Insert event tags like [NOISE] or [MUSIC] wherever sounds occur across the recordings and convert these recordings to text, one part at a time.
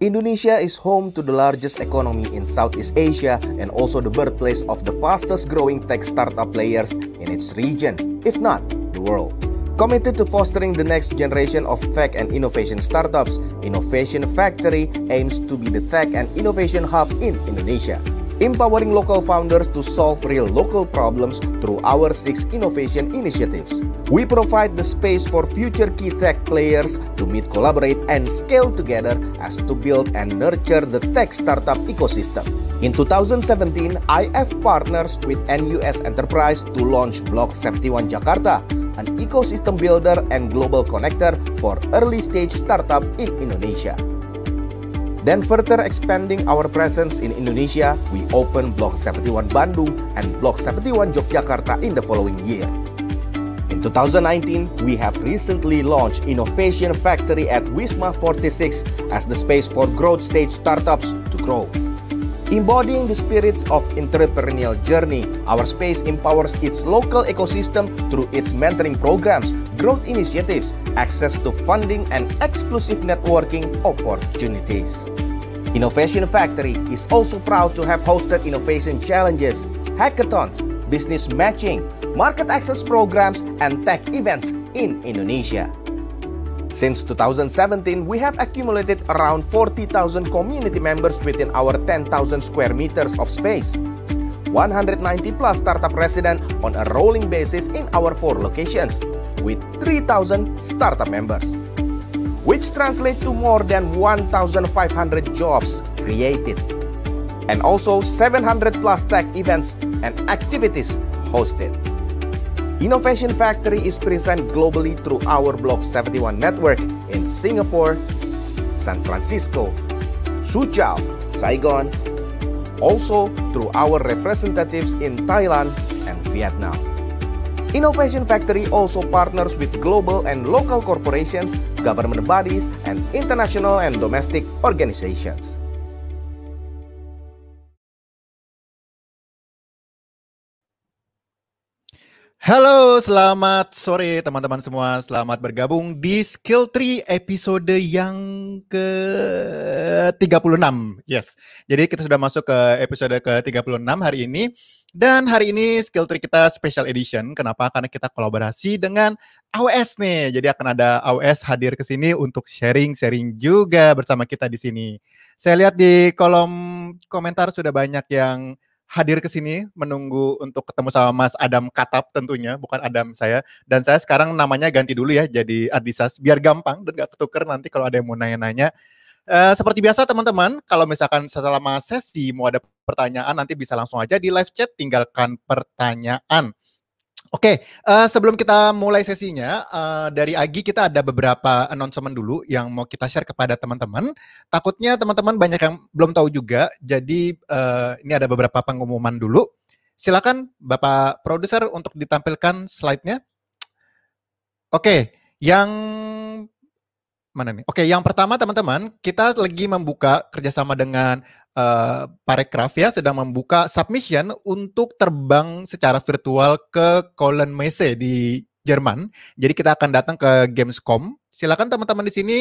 Indonesia is home to the largest economy in Southeast Asia and also the birthplace of the fastest growing tech startup players in its region, if not the world. Committed to fostering the next generation of tech and innovation startups, Innovation Factory aims to be the tech and innovation hub in Indonesia empowering local founders to solve real local problems through our six innovation initiatives. We provide the space for future key tech players to meet, collaborate, and scale together as to build and nurture the tech startup ecosystem. In 2017, IF partners with NUS Enterprise to launch Block 71 Jakarta, an ecosystem builder and global connector for early stage startup in Indonesia. Then further expanding our presence in Indonesia, we open Block 71 Bandung and Block 71 Yogyakarta in the following year. In 2019, we have recently launched Innovation Factory at Wisma 46 as the space for growth stage startups to grow. Embodying the spirits of entrepreneurial journey, our space empowers its local ecosystem through its mentoring programs, growth initiatives, access to funding, and exclusive networking opportunities. Innovation Factory is also proud to have hosted innovation challenges, hackathons, business matching, market access programs, and tech events in Indonesia. Since 2017, we have accumulated around 40,000 community members within our 10,000 square meters of space. 190 plus startup residents on a rolling basis in our four locations, with 3,000 startup members, which translate to more than 1,500 jobs created, and also 700 plus tech events and activities hosted. Innovation Factory is present globally through our Block 71 network in Singapore, San Francisco, Suzhou, Saigon, also through our representatives in Thailand and Vietnam. Innovation Factory also partners with global and local corporations, government bodies, and international and domestic organizations. Halo, selamat sore teman-teman semua. Selamat bergabung di Skill Tree episode yang ke-36. Yes. Jadi kita sudah masuk ke episode ke-36 hari ini. Dan hari ini Skill Tree kita special edition. Kenapa? Karena kita kolaborasi dengan AWS nih. Jadi akan ada AWS hadir ke sini untuk sharing-sharing juga bersama kita di sini. Saya lihat di kolom komentar sudah banyak yang hadir ke sini menunggu untuk ketemu sama Mas Adam Katap tentunya, bukan Adam saya. Dan saya sekarang namanya ganti dulu ya jadi Adisas biar gampang dan gak ketuker nanti kalau ada yang mau nanya-nanya. Uh, seperti biasa teman-teman, kalau misalkan selama sesi mau ada pertanyaan nanti bisa langsung aja di live chat tinggalkan pertanyaan. Oke, okay, uh, eh, sebelum kita mulai sesinya, uh, dari Agi kita ada beberapa announcement dulu yang mau kita share kepada teman-teman. Takutnya teman-teman banyak yang belum tahu juga, jadi uh, ini ada beberapa pengumuman dulu. Silakan Bapak Produser untuk ditampilkan slide-nya. Oke, okay, yang mana nih? Oke, yang pertama teman-teman, kita lagi membuka kerjasama dengan uh, ya sedang membuka submission untuk terbang secara virtual ke Cologne Messe di Jerman. Jadi kita akan datang ke Gamescom. Silakan teman-teman di sini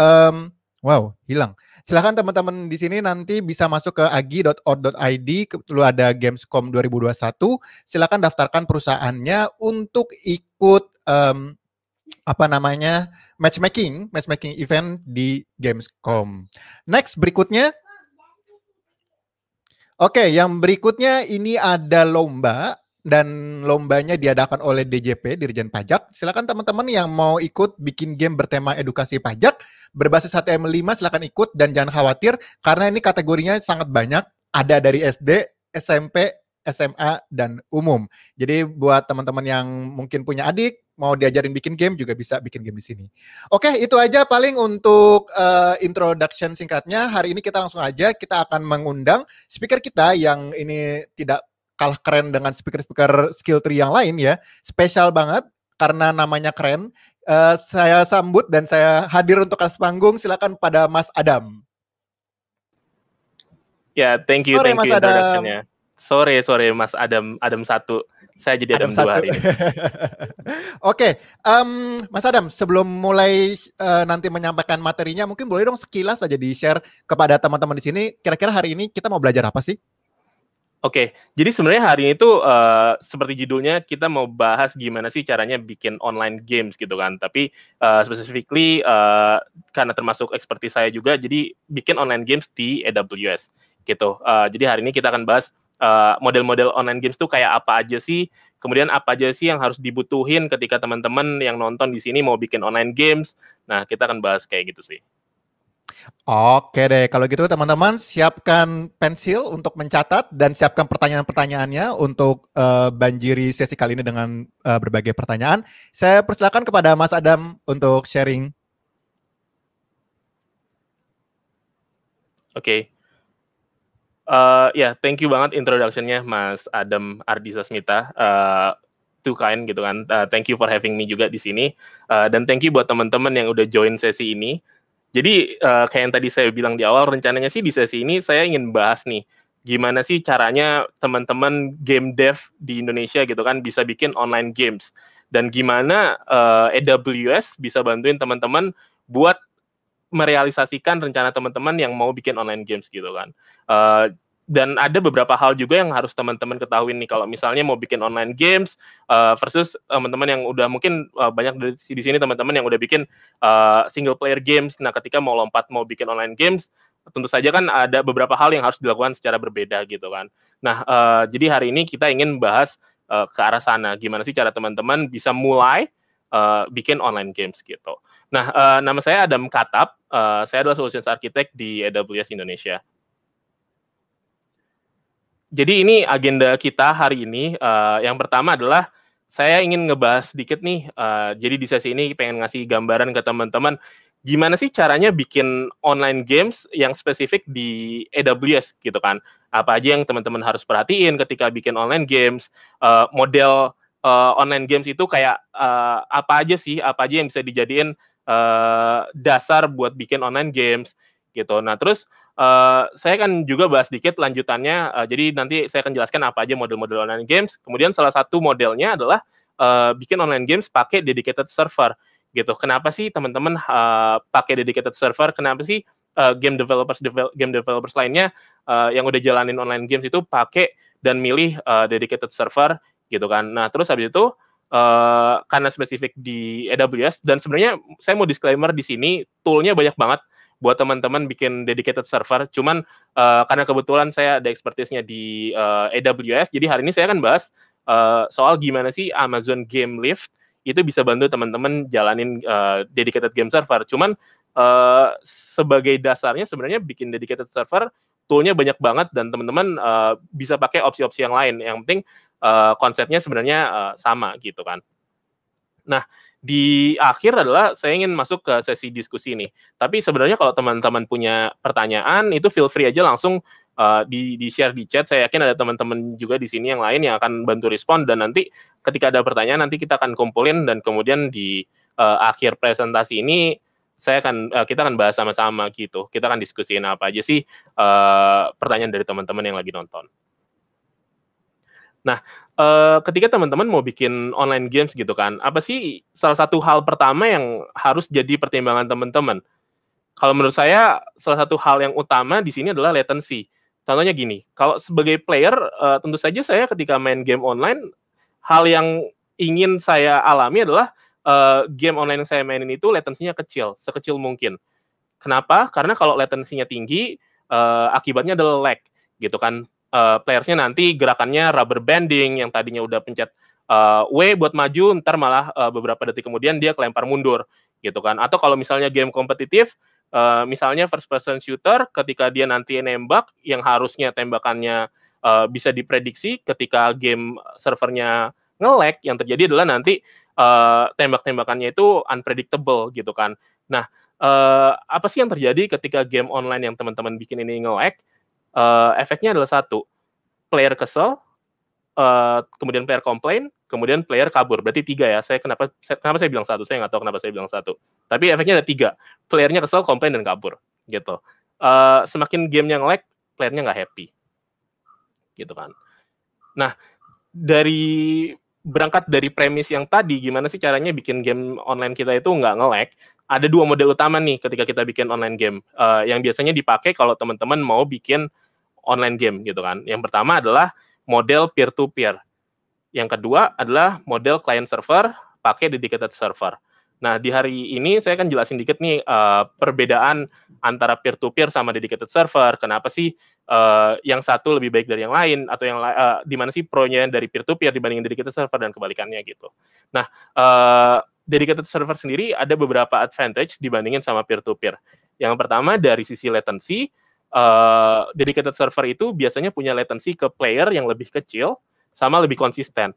um, Wow, hilang. Silakan teman-teman di sini nanti bisa masuk ke agi.org.id, Kebetulan ada Gamescom 2021. Silakan daftarkan perusahaannya untuk ikut um, apa namanya matchmaking, matchmaking event di Gamescom. Next berikutnya Oke, yang berikutnya ini ada lomba dan lombanya diadakan oleh DJP Dirjen Pajak. Silakan teman-teman yang mau ikut bikin game bertema edukasi pajak berbasis HTML5 silakan ikut dan jangan khawatir karena ini kategorinya sangat banyak. Ada dari SD, SMP, SMA dan umum. Jadi buat teman-teman yang mungkin punya adik mau diajarin bikin game juga bisa bikin game di sini. Oke, itu aja paling untuk uh, introduction singkatnya. Hari ini kita langsung aja kita akan mengundang speaker kita yang ini tidak kalah keren dengan speaker-speaker skill tree yang lain ya. Spesial banget karena namanya keren. Uh, saya sambut dan saya hadir untuk kas panggung. Silakan pada Mas Adam. Ya, yeah, thank you, Sorry, thank Mas you Adam. Sore, sore Mas Adam, Adam satu. Saya jadi Adam, Adam dua hari [LAUGHS] Oke, okay. um, Mas Adam, sebelum mulai uh, nanti menyampaikan materinya, mungkin boleh dong sekilas saja di-share kepada teman-teman di sini. Kira-kira hari ini kita mau belajar apa sih? Oke, okay. jadi sebenarnya hari ini tuh uh, seperti judulnya kita mau bahas gimana sih caranya bikin online games gitu kan. Tapi uh, specifically uh, karena termasuk expertise saya juga, jadi bikin online games di AWS gitu. Uh, jadi hari ini kita akan bahas Eh, model-model uh, online games tuh kayak apa aja sih kemudian apa aja sih yang harus dibutuhin ketika teman-teman yang nonton di sini mau bikin online games. Nah, kita akan bahas kayak gitu sih. Oke deh, kalau gitu teman-teman siapkan pensil untuk mencatat dan siapkan pertanyaan-pertanyaannya untuk uh, banjiri sesi kali ini dengan uh, berbagai pertanyaan. Saya persilakan kepada Mas Adam untuk sharing. Oke, okay. Eh, ya, yeah, thank you banget introductionnya Mas Adam Ardisa Smita. Uh, eh, too kind gitu kan. Uh, thank you for having me juga di sini. Uh, dan thank you buat teman-teman yang udah join sesi ini. Jadi uh, kayak yang tadi saya bilang di awal, rencananya sih di sesi ini saya ingin bahas nih gimana sih caranya teman-teman game dev di Indonesia gitu kan bisa bikin online games dan gimana uh, AWS bisa bantuin teman-teman buat merealisasikan rencana teman-teman yang mau bikin online games gitu kan. Eh, dan ada beberapa hal juga yang harus teman-teman ketahui nih kalau misalnya mau bikin online games uh, versus teman-teman yang udah mungkin uh, banyak di sini teman-teman yang udah bikin uh, single player games. Nah, ketika mau lompat mau bikin online games, tentu saja kan ada beberapa hal yang harus dilakukan secara berbeda gitu kan. Nah, uh, jadi hari ini kita ingin bahas uh, ke arah sana. Gimana sih cara teman-teman bisa mulai uh, bikin online games gitu. Nah, uh, nama saya Adam Katap. Uh, saya adalah solutions architect di AWS Indonesia jadi ini agenda kita hari ini. Uh, yang pertama adalah saya ingin ngebahas sedikit nih. Uh, jadi di sesi ini pengen ngasih gambaran ke teman-teman gimana sih caranya bikin online games yang spesifik di AWS gitu kan. Apa aja yang teman-teman harus perhatiin ketika bikin online games, uh, model uh, online games itu kayak uh, apa aja sih, apa aja yang bisa dijadiin uh, dasar buat bikin online games gitu. Nah, terus Eh, saya akan juga bahas sedikit lanjutannya. Uh, jadi nanti saya akan jelaskan apa aja model-model online games. Kemudian salah satu modelnya adalah uh, bikin online games pakai dedicated server gitu. Kenapa sih teman-teman uh, pakai dedicated server? Kenapa sih uh, game developers devel game developers lainnya uh, yang udah jalanin online games itu pakai dan milih uh, dedicated server gitu kan. Nah, terus habis itu uh, karena spesifik di AWS dan sebenarnya saya mau disclaimer di sini toolnya banyak banget buat teman-teman bikin dedicated server. Cuman uh, karena kebetulan saya ada expertise-nya di uh, eh, AWS, jadi hari ini saya akan bahas uh, soal gimana sih Amazon Game Lift itu bisa bantu teman-teman jalanin uh, dedicated game server. Cuman uh, sebagai dasarnya sebenarnya bikin dedicated server toolnya banyak banget dan teman-teman uh, bisa pakai opsi-opsi yang lain. Yang penting uh, konsepnya sebenarnya uh, sama gitu kan. Nah, di akhir adalah saya ingin masuk ke sesi diskusi nih. Tapi sebenarnya kalau teman-teman punya pertanyaan itu feel free aja langsung uh, di di share di chat. Saya yakin ada teman-teman juga di sini yang lain yang akan bantu respon dan nanti ketika ada pertanyaan nanti kita akan kumpulin dan kemudian di uh, akhir presentasi ini saya akan uh, kita akan bahas sama-sama gitu. Kita akan diskusiin apa aja sih uh, pertanyaan dari teman-teman yang lagi nonton. Nah, Eh, ketika teman-teman mau bikin online games gitu kan, apa sih salah satu hal pertama yang harus jadi pertimbangan teman-teman? Kalau menurut saya, salah satu hal yang utama di sini adalah latency. Contohnya gini, kalau sebagai player, uh, tentu saja saya ketika main game online, hal yang ingin saya alami adalah uh, game online yang saya mainin itu latensinya kecil, sekecil mungkin. Kenapa? Karena kalau latensinya tinggi, uh, akibatnya adalah lag, gitu kan uh, playersnya nanti gerakannya rubber banding yang tadinya udah pencet uh, W buat maju, ntar malah uh, beberapa detik kemudian dia kelempar mundur gitu kan. Atau kalau misalnya game kompetitif, uh, misalnya first person shooter, ketika dia nanti nembak yang harusnya tembakannya uh, bisa diprediksi, ketika game servernya ngelek, yang terjadi adalah nanti uh, tembak-tembakannya itu unpredictable gitu kan. Nah, uh, apa sih yang terjadi ketika game online yang teman-teman bikin ini ngelek? uh, efeknya adalah satu, player kesel, uh, kemudian player komplain, kemudian player kabur. Berarti tiga ya. Saya kenapa saya, kenapa saya bilang satu? Saya nggak tahu kenapa saya bilang satu. Tapi efeknya ada tiga. Playernya kesel, komplain dan kabur gitu. Uh, semakin game yang lag, playernya nggak happy gitu kan. Nah dari berangkat dari premis yang tadi, gimana sih caranya bikin game online kita itu nggak nge-lag? ada dua model utama nih ketika kita bikin online game uh, yang biasanya dipakai kalau teman-teman mau bikin online game gitu kan. Yang pertama adalah model peer to peer. Yang kedua adalah model client server pakai dedicated server. Nah, di hari ini saya akan jelasin dikit nih uh, perbedaan antara peer-to-peer sama dedicated server. Kenapa sih uh, yang satu lebih baik dari yang lain atau yang uh, di mana sih pro-nya dari peer-to-peer -peer dibandingin dedicated server dan kebalikannya gitu. Nah, uh, dedicated server sendiri ada beberapa advantage dibandingin sama peer-to-peer. -peer. Yang pertama dari sisi latency, uh, dedicated server itu biasanya punya latency ke player yang lebih kecil sama lebih konsisten.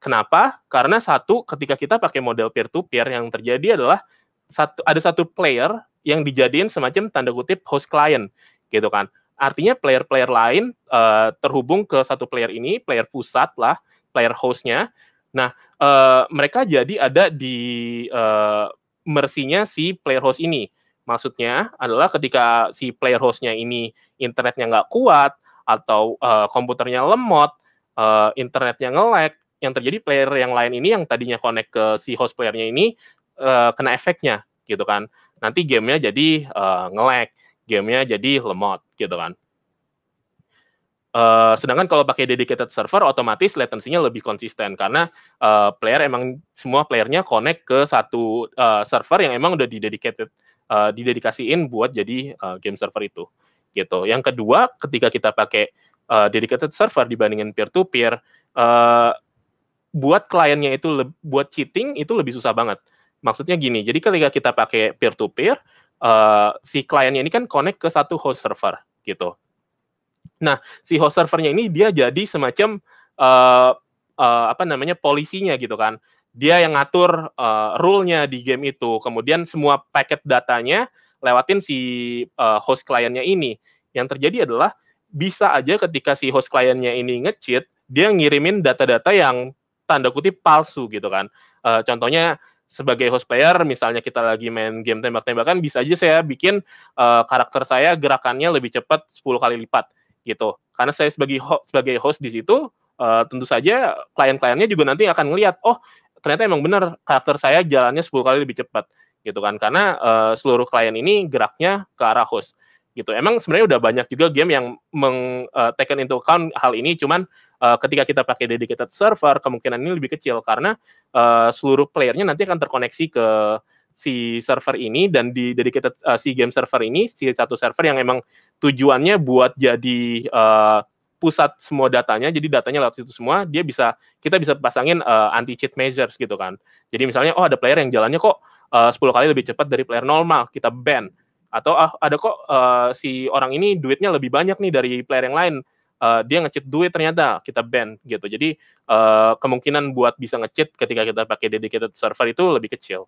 Kenapa? Karena satu, ketika kita pakai model peer-to-peer yang terjadi adalah satu, ada satu player yang dijadiin semacam tanda kutip host client, gitu kan. Artinya player-player lain uh, terhubung ke satu player ini, player pusat lah, player hostnya. Nah, uh, mereka jadi ada di uh, eh, mersinya si player host ini. Maksudnya adalah ketika si player hostnya ini internetnya nggak kuat atau uh, komputernya lemot, uh, internetnya ngelag, yang terjadi player yang lain ini yang tadinya connect ke si host playernya ini uh, kena efeknya gitu kan nanti gamenya jadi uh, ngelag gamenya jadi lemot gitu kan Uh, sedangkan kalau pakai dedicated server otomatis latensinya lebih konsisten karena uh, player emang semua playernya connect ke satu uh, server yang emang udah didedicated uh, didedikasiin buat jadi uh, game server itu gitu. Yang kedua ketika kita pakai uh, dedicated server dibandingin peer to peer buat kliennya itu buat cheating itu lebih susah banget. Maksudnya gini, jadi ketika kita pakai peer to peer, eh, si kliennya ini kan connect ke satu host server gitu. Nah, si host servernya ini dia jadi semacam uh, uh, apa namanya polisinya gitu kan. Dia yang ngatur uh, rule-nya di game itu. Kemudian semua paket datanya lewatin si uh, host kliennya ini. Yang terjadi adalah bisa aja ketika si host kliennya ini ngecheat, dia ngirimin data-data yang tanda kutip palsu gitu kan. Uh, contohnya sebagai host player misalnya kita lagi main game tembak-tembakan bisa aja saya bikin uh, karakter saya gerakannya lebih cepat 10 kali lipat gitu. Karena saya sebagai ho sebagai host di situ uh, tentu saja klien-kliennya juga nanti akan ngelihat oh ternyata emang benar karakter saya jalannya 10 kali lebih cepat gitu kan karena uh, seluruh klien ini geraknya ke arah host gitu. Emang sebenarnya udah banyak juga game yang meng uh, taken into account hal ini cuman uh, ketika kita pakai dedicated server kemungkinan ini lebih kecil karena uh, seluruh playernya nanti akan terkoneksi ke si server ini dan di dedicated uh, si game server ini si satu server yang emang tujuannya buat jadi uh, pusat semua datanya jadi datanya lewat situ semua dia bisa kita bisa pasangin uh, anti cheat measures gitu kan jadi misalnya oh ada player yang jalannya kok uh, 10 kali lebih cepat dari player normal kita ban atau ah, ada kok uh, si orang ini duitnya lebih banyak nih dari player yang lain uh, dia ngecit duit ternyata kita ban gitu. Jadi uh, kemungkinan buat bisa ngecit ketika kita pakai dedicated server itu lebih kecil.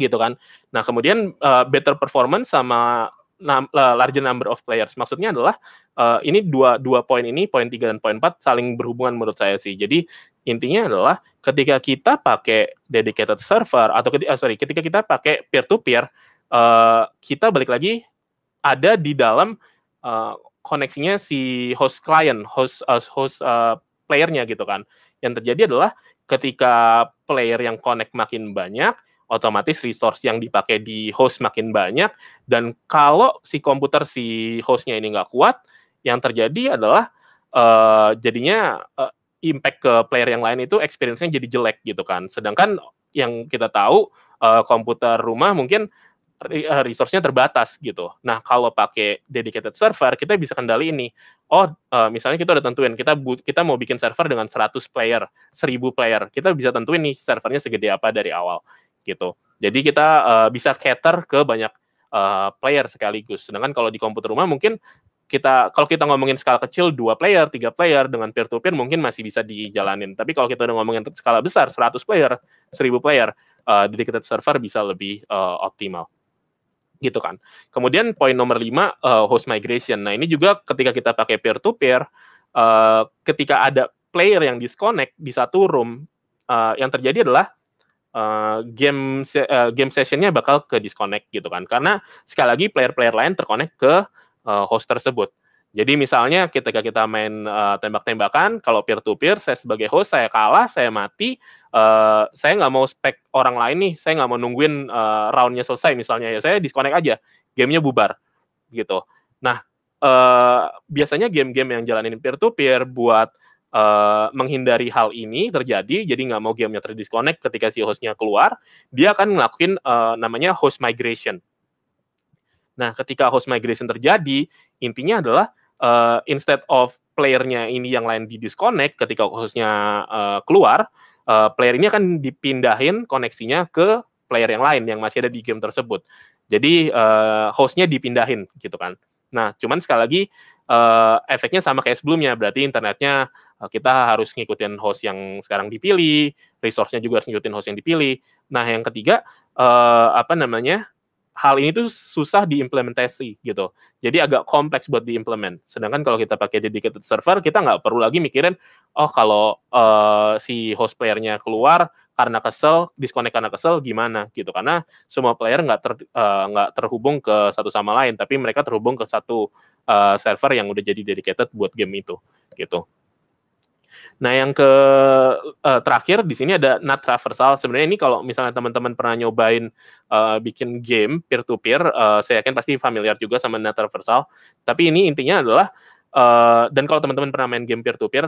Gitu kan. Nah, kemudian uh, better performance sama larger number of players. Maksudnya adalah uh, ini dua dua poin ini, poin tiga dan poin empat saling berhubungan menurut saya sih. Jadi intinya adalah ketika kita pakai dedicated server atau ketika, oh, sorry, ketika kita pakai peer to peer uh, kita balik lagi ada di dalam koneksinya si host client, host uh, host uh, playernya gitu kan. Yang terjadi adalah ketika player yang connect makin banyak, otomatis resource yang dipakai di host makin banyak dan kalau si komputer si hostnya ini nggak kuat yang terjadi adalah uh, jadinya uh, impact ke player yang lain itu experience-nya jadi jelek gitu kan sedangkan yang kita tahu uh, komputer rumah mungkin Eh, resource-nya terbatas gitu. Nah, kalau pakai dedicated server, kita bisa kendali ini. Oh, eh, misalnya kita udah tentuin kita kita mau bikin server dengan 100 player, 1000 player. Kita bisa tentuin nih servernya segede apa dari awal gitu. Jadi kita eh, bisa cater ke banyak player sekaligus. Sedangkan kalau di komputer rumah mungkin kita kalau kita ngomongin skala kecil dua player, tiga player dengan peer to peer mungkin masih bisa dijalanin. Tapi kalau kita udah ngomongin skala besar 100 player, 1000 player, dedicated server bisa lebih optimal gitu kan. Kemudian poin nomor lima uh, host migration. Nah ini juga ketika kita pakai peer to peer, uh, ketika ada player yang disconnect di satu room, uh, yang terjadi adalah Uh, game se uh, game sessionnya bakal ke disconnect gitu kan karena sekali lagi player-player lain terkonek ke uh, host tersebut jadi misalnya ketika kita main uh, tembak-tembakan, kalau peer to peer saya sebagai host saya kalah, saya mati, Eh, saya nggak mau spek orang lain nih, saya nggak mau nungguin uh, roundnya selesai misalnya ya, saya disconnect aja, gamenya bubar gitu. Nah uh, biasanya game-game yang jalanin peer-to-peer buat uh, menghindari hal ini terjadi, jadi nggak mau gamenya terdisconnect ketika si hostnya keluar, dia akan ngelakuin uh, namanya host migration. Nah, ketika host migration terjadi, intinya adalah uh, instead of playernya ini yang lain di disconnect ketika hostnya uh, keluar, uh, eh, player ini akan dipindahin koneksinya ke player yang lain yang masih ada di game tersebut. Jadi uh, hostnya dipindahin gitu kan. Nah, cuman sekali lagi uh, efeknya sama kayak sebelumnya, berarti internetnya uh, kita harus ngikutin host yang sekarang dipilih, resource-nya juga harus ngikutin host yang dipilih. Nah, yang ketiga uh, apa namanya? hal ini tuh susah diimplementasi gitu. Jadi agak kompleks buat diimplement. Sedangkan kalau kita pakai dedicated server, kita nggak perlu lagi mikirin, oh kalau uh, si host playernya keluar karena kesel, disconnect karena kesel, gimana gitu. Karena semua player nggak ter, uh, terhubung ke satu sama lain, tapi mereka terhubung ke satu uh, server yang udah jadi dedicated buat game itu gitu. Nah, yang ke uh, terakhir di sini ada not traversal. Sebenarnya ini kalau misalnya teman-teman pernah nyobain uh, bikin game peer to peer, uh, saya yakin pasti familiar juga sama not traversal. Tapi ini intinya adalah Uh, dan kalau teman-teman pernah main game peer-to-peer,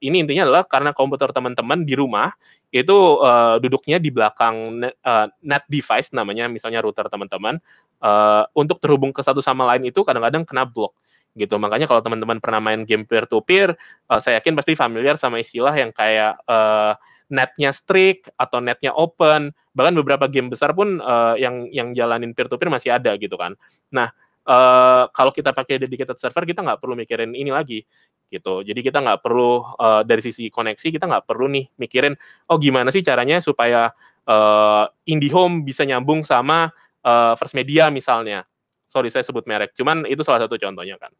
ini intinya adalah karena komputer teman-teman di rumah itu uh, duduknya di belakang net, uh, device namanya, misalnya router teman-teman, uh, untuk terhubung ke satu sama lain itu kadang-kadang kena blok gitu. Makanya kalau teman-teman pernah main game peer to peer, uh, saya yakin pasti familiar sama istilah yang kayak uh, netnya strict atau netnya open. Bahkan beberapa game besar pun uh, yang yang jalanin peer to peer masih ada gitu kan. Nah, uh, kalau kita pakai dedicated server kita nggak perlu mikirin ini lagi gitu. Jadi kita nggak perlu uh, dari sisi koneksi kita nggak perlu nih mikirin oh gimana sih caranya supaya uh, home bisa nyambung sama uh, First Media misalnya. Sorry saya sebut merek, cuman itu salah satu contohnya kan.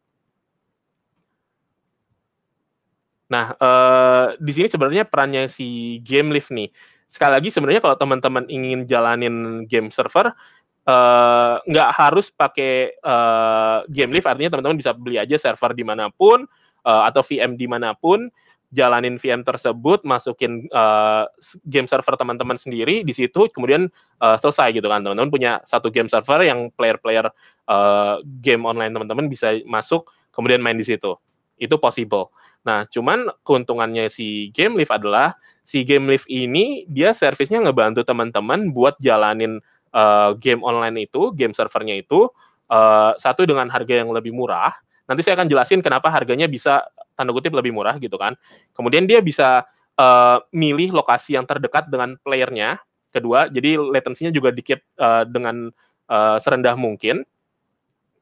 Nah, uh, di sini sebenarnya perannya si game lift nih. Sekali lagi sebenarnya kalau teman-teman ingin jalanin game server uh, nggak harus pakai uh, game lift artinya teman-teman bisa beli aja server dimanapun uh, atau VM dimanapun jalanin VM tersebut, masukin uh, game server teman-teman sendiri di situ, kemudian uh, selesai gitu kan teman-teman punya satu game server yang player-player uh, game online teman-teman bisa masuk, kemudian main di situ. Itu possible. Nah, cuman keuntungannya si Game Live adalah si Game Live ini dia servisnya ngebantu teman-teman buat jalanin uh, game online itu, game servernya itu uh, satu dengan harga yang lebih murah. Nanti saya akan jelasin kenapa harganya bisa tanda kutip lebih murah gitu kan. Kemudian dia bisa uh, milih lokasi yang terdekat dengan playernya. Kedua, jadi latensinya juga dikit uh, dengan uh, serendah mungkin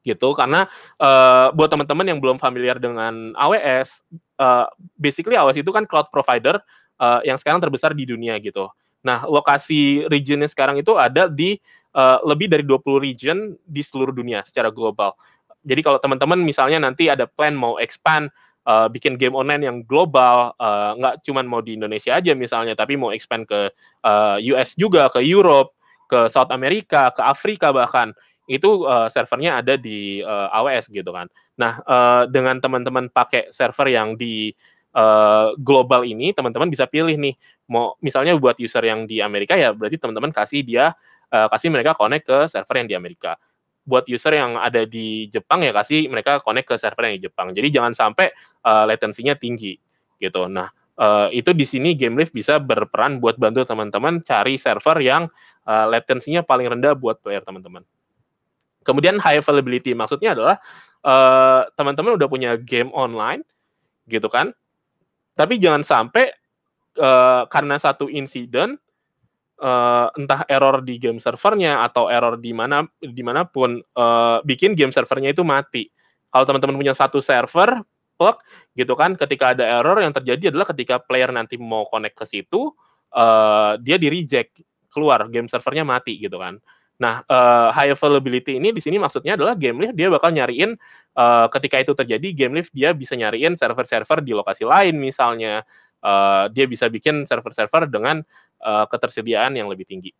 gitu karena uh, buat teman-teman yang belum familiar dengan AWS uh, eh, basically AWS itu kan cloud provider uh, yang sekarang terbesar di dunia gitu nah lokasi regionnya sekarang itu ada di uh, lebih dari 20 region di seluruh dunia secara global jadi kalau teman-teman misalnya nanti ada plan mau expand uh, bikin game online yang global, uh, nggak cuma mau di Indonesia aja misalnya, tapi mau expand ke uh, US juga, ke Europe, ke South America, ke Afrika bahkan, itu uh, servernya ada di uh, eh, AWS gitu kan. Nah, uh, dengan teman-teman pakai server yang di uh, global ini, teman-teman bisa pilih nih mau misalnya buat user yang di Amerika ya berarti teman-teman kasih dia uh, kasih mereka connect ke server yang di Amerika. Buat user yang ada di Jepang ya kasih mereka connect ke server yang di Jepang. Jadi jangan sampai uh, latensinya tinggi gitu. Nah, uh, itu di sini Game Live bisa berperan buat bantu teman-teman cari server yang uh, latensinya paling rendah buat player teman-teman. Kemudian high availability maksudnya adalah eh, teman-teman uh, udah punya game online gitu kan. Tapi jangan sampai uh, karena satu insiden uh, eh, entah error di game servernya atau error di mana dimanapun uh, bikin game servernya itu mati. Kalau teman-teman punya satu server plug gitu kan, ketika ada error yang terjadi adalah ketika player nanti mau connect ke situ uh, dia di reject keluar game servernya mati gitu kan. Nah, uh, high availability ini di sini maksudnya adalah Gamelift dia bakal nyariin uh, ketika itu terjadi Gamelift dia bisa nyariin server-server di lokasi lain misalnya uh, dia bisa bikin server-server dengan uh, ketersediaan yang lebih tinggi.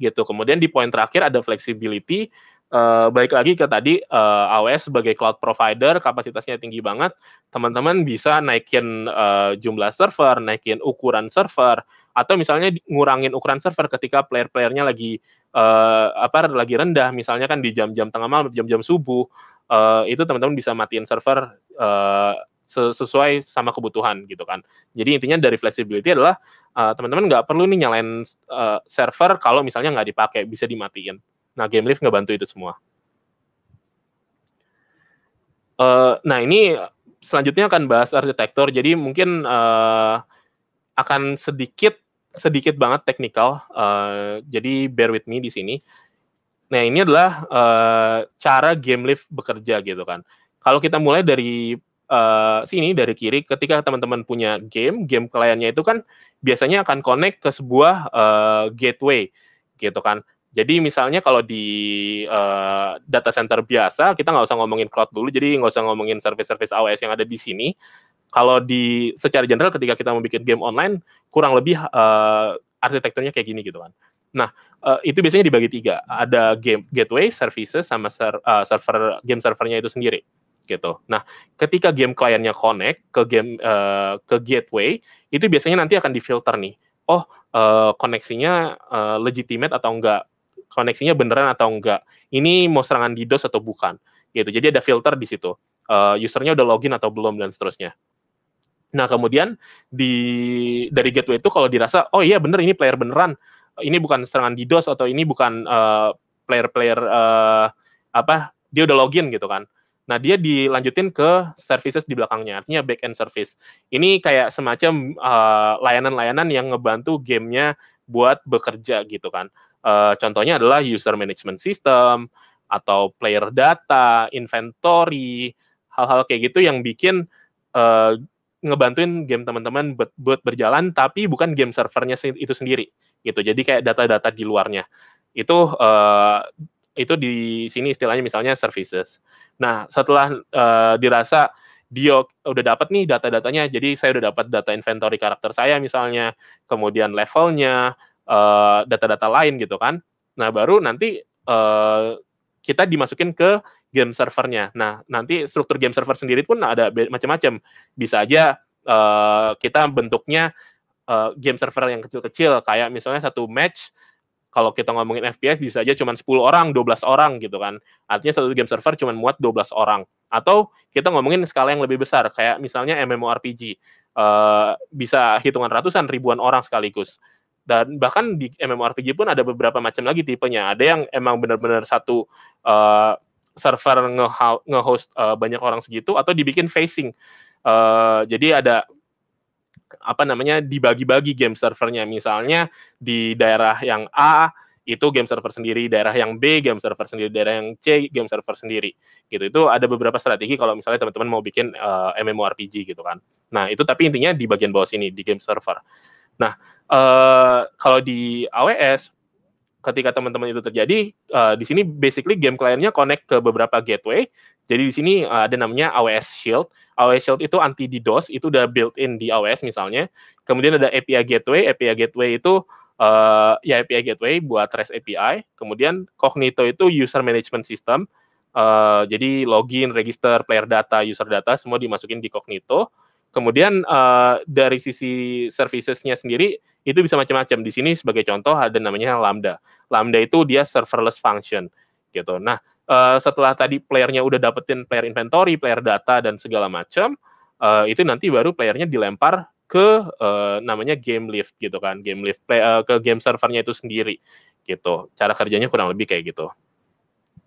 Gitu. Kemudian di poin terakhir ada flexibility Uh, baik lagi ke tadi uh, AWS sebagai cloud provider kapasitasnya tinggi banget teman-teman bisa naikin uh, jumlah server naikin ukuran server atau misalnya ngurangin ukuran server ketika player-playernya lagi uh, apa lagi rendah misalnya kan di jam-jam tengah malam jam-jam subuh uh, itu teman-teman bisa matiin server uh, sesuai sama kebutuhan gitu kan jadi intinya dari flexibility adalah uh, teman-teman nggak perlu nih nyalain uh, server kalau misalnya nggak dipakai bisa dimatiin nah game live bantu itu semua uh, nah ini selanjutnya akan bahas arsitektur jadi mungkin uh, akan sedikit sedikit banget teknikal, uh, eh, jadi bear with me di sini. Nah ini adalah uh, cara game lift bekerja gitu kan. Kalau kita mulai dari uh, sini dari kiri, ketika teman-teman punya game, game kliennya itu kan biasanya akan connect ke sebuah uh, gateway gitu kan. Jadi misalnya kalau di uh, data center biasa, kita nggak usah ngomongin cloud dulu, jadi nggak usah ngomongin service-service AWS yang ada di sini kalau di secara general ketika kita membuat game online kurang lebih uh, arsitekturnya kayak gini gitu kan. Nah, uh, itu biasanya dibagi tiga. Ada game gateway, services, sama ser, uh, server game servernya itu sendiri gitu. Nah, ketika game kliennya connect ke game uh, ke gateway, itu biasanya nanti akan difilter nih. Oh, uh, koneksinya uh, legitimate atau enggak? Koneksinya beneran atau enggak? Ini mau serangan DDoS atau bukan? Gitu. Jadi ada filter di situ. Uh, usernya udah login atau belum dan seterusnya Nah, kemudian di dari gateway itu kalau dirasa oh iya bener ini player beneran, ini bukan serangan DDoS atau ini bukan eh, player-player uh, apa dia udah login gitu kan. Nah, dia dilanjutin ke services di belakangnya, artinya back end service. Ini kayak semacam eh, layanan-layanan uh, yang ngebantu gamenya buat bekerja gitu kan. Uh, contohnya adalah user management system atau player data, inventory, hal-hal kayak gitu yang bikin uh, ngebantuin game teman-teman buat, buat berjalan tapi bukan game servernya itu sendiri gitu jadi kayak data-data di luarnya itu uh, itu di sini istilahnya misalnya services nah setelah uh, dirasa dia udah dapat nih data-datanya jadi saya udah dapat data inventory karakter saya misalnya kemudian levelnya eh, data-data uh, lain gitu kan nah baru nanti uh, kita dimasukin ke game servernya. Nah, nanti struktur game server sendiri pun ada macam-macam. Bisa aja uh, kita bentuknya uh, game server yang kecil-kecil, kayak misalnya satu match, kalau kita ngomongin FPS bisa aja cuma 10 orang, 12 orang gitu kan. Artinya satu game server cuma muat 12 orang. Atau kita ngomongin skala yang lebih besar, kayak misalnya MMORPG. Uh, eh, bisa hitungan ratusan, ribuan orang sekaligus dan bahkan di MMORPG pun ada beberapa macam lagi tipenya. Ada yang emang benar-benar satu uh, server nge-host uh, banyak orang segitu atau dibikin facing. Uh, eh, jadi ada apa namanya dibagi-bagi game servernya. Misalnya di daerah yang A itu game server sendiri, daerah yang B game server sendiri, daerah yang C game server sendiri. Gitu. Itu ada beberapa strategi kalau misalnya teman-teman mau bikin uh, eh, MMORPG gitu kan. Nah, itu tapi intinya di bagian bawah sini di game server. Nah, uh, kalau di AWS ketika teman-teman itu terjadi, uh, di sini basically game kliennya connect ke beberapa gateway. Jadi di sini uh, ada namanya AWS Shield. AWS Shield itu anti DDoS, itu udah built-in di AWS misalnya. Kemudian ada API Gateway. API Gateway itu uh, ya API Gateway buat REST API. Kemudian Cognito itu user management system. Uh, jadi login, register, player data, user data semua dimasukin di Cognito. Kemudian uh, dari sisi servicesnya sendiri itu bisa macam-macam. Di sini sebagai contoh ada namanya Lambda. Lambda itu dia serverless function gitu. Nah, uh, setelah tadi playernya udah dapetin player inventory, player data dan segala macam, uh, itu nanti baru playernya dilempar ke uh, namanya game lift gitu kan, game lift play, uh, ke game servernya itu sendiri gitu. Cara kerjanya kurang lebih kayak gitu.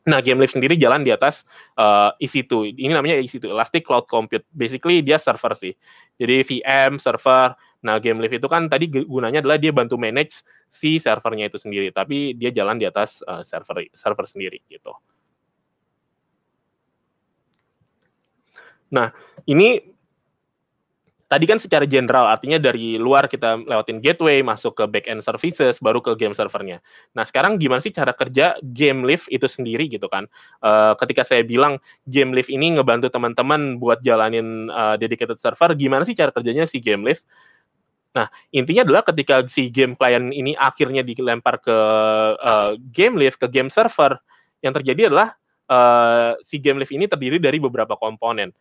Nah, Game Live sendiri jalan di atas uh, eh, EC2. Ini namanya EC2, Elastic Cloud Compute. Basically, dia server sih. Jadi VM, server. Nah, Game Live itu kan tadi gunanya adalah dia bantu manage si servernya itu sendiri. Tapi dia jalan di atas uh, server server sendiri gitu. Nah, ini tadi kan secara general artinya dari luar kita lewatin gateway masuk ke back end services baru ke game servernya. Nah sekarang gimana sih cara kerja game lift itu sendiri gitu kan? Uh, ketika saya bilang game lift ini ngebantu teman-teman buat jalanin uh, dedicated server, gimana sih cara kerjanya si game lift? Nah, intinya adalah ketika si game client ini akhirnya dilempar ke uh, game lift, ke game server, yang terjadi adalah uh, si game lift ini terdiri dari beberapa komponen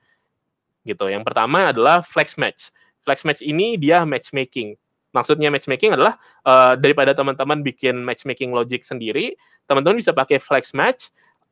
gitu. Yang pertama adalah flex match. Flex match ini dia matchmaking. Maksudnya matchmaking adalah uh, daripada teman-teman bikin matchmaking logic sendiri, teman-teman bisa pakai flex match.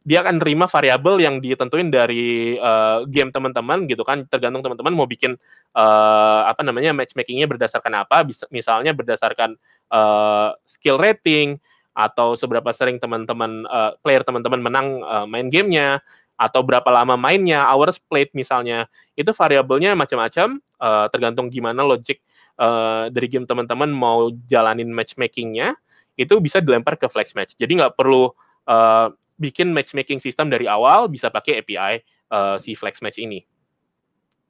Dia akan terima variabel yang ditentuin dari uh, game teman-teman gitu kan, tergantung teman-teman mau bikin uh, apa namanya matchmakingnya berdasarkan apa, bisa, misalnya berdasarkan uh, skill rating atau seberapa sering teman-teman uh, player teman-teman menang uh, main gamenya atau berapa lama mainnya, hours played misalnya. Itu variabelnya macam-macam uh, tergantung gimana logic uh, dari game teman-teman mau jalanin matchmakingnya itu bisa dilempar ke flex match. Jadi nggak perlu uh, bikin matchmaking sistem dari awal, bisa pakai API uh, si flex match ini.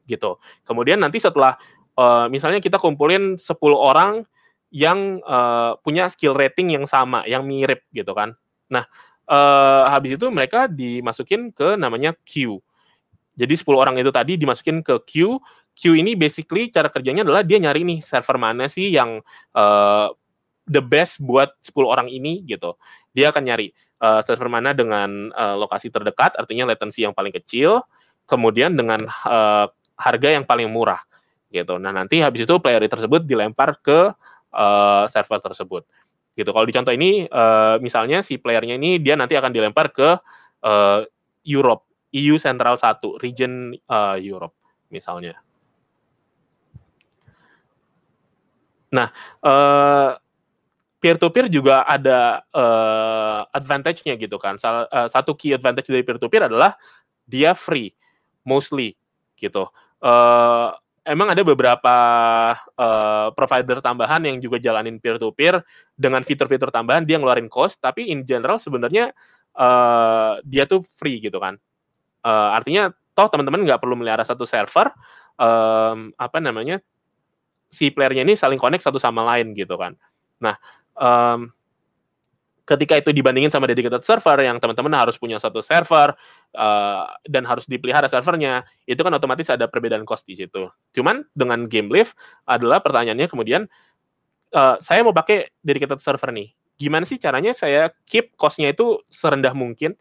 Gitu. Kemudian nanti setelah uh, misalnya kita kumpulin 10 orang yang uh, punya skill rating yang sama, yang mirip gitu kan. Nah, uh, habis itu mereka dimasukin ke namanya queue. Jadi 10 orang itu tadi dimasukin ke queue. Queue ini basically cara kerjanya adalah dia nyari nih server mana sih yang uh, the best buat 10 orang ini gitu. Dia akan nyari uh, server mana dengan uh, lokasi terdekat, artinya latency yang paling kecil, kemudian dengan uh, harga yang paling murah gitu. Nah, nanti habis itu player tersebut dilempar ke uh, server tersebut gitu. Kalau di contoh ini uh, misalnya si playernya ini dia nanti akan dilempar ke uh, Europe, EU Central 1, region uh, Europe misalnya. Nah, peer-to-peer -peer juga ada uh, advantage-nya gitu kan. Sal, uh, satu key advantage dari peer-to-peer -peer adalah dia free, mostly gitu. Uh, emang ada beberapa uh, provider tambahan yang juga jalanin peer to peer dengan fitur-fitur tambahan dia ngeluarin cost tapi in general sebenarnya uh, dia tuh free gitu kan uh, artinya toh teman-teman nggak perlu melihara satu server um, apa namanya si playernya ini saling connect satu sama lain gitu kan nah um, ketika itu dibandingin sama dedicated server yang teman-teman harus punya satu server uh, dan harus dipelihara servernya, itu kan otomatis ada perbedaan cost di situ. Cuman dengan game live adalah pertanyaannya kemudian uh, saya mau pakai dedicated server nih. Gimana sih caranya saya keep cost itu serendah mungkin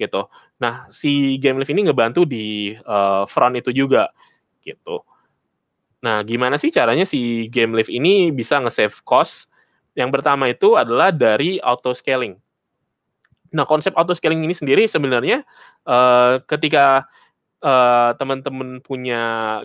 gitu. Nah, si game live ini ngebantu di uh, front itu juga gitu. Nah, gimana sih caranya si game live ini bisa nge-save cost yang pertama itu adalah dari auto scaling. Nah, konsep auto scaling ini sendiri sebenarnya uh, ketika teman eh, teman-teman punya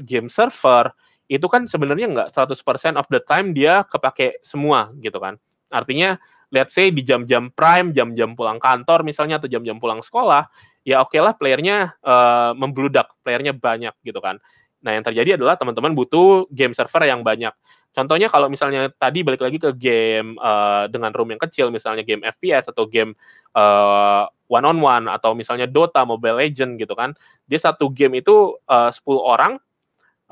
game server itu kan sebenarnya nggak 100% of the time dia kepake semua gitu kan. Artinya let's say di jam-jam prime, jam-jam pulang kantor misalnya atau jam-jam pulang sekolah, ya oke okay lah playernya uh, membludak, playernya banyak gitu kan. Nah yang terjadi adalah teman-teman butuh game server yang banyak. Contohnya kalau misalnya tadi balik lagi ke game uh, dengan room yang kecil, misalnya game FPS atau game uh, eh, one on one atau misalnya Dota, Mobile Legend gitu kan, dia satu game itu eh, uh, 10 orang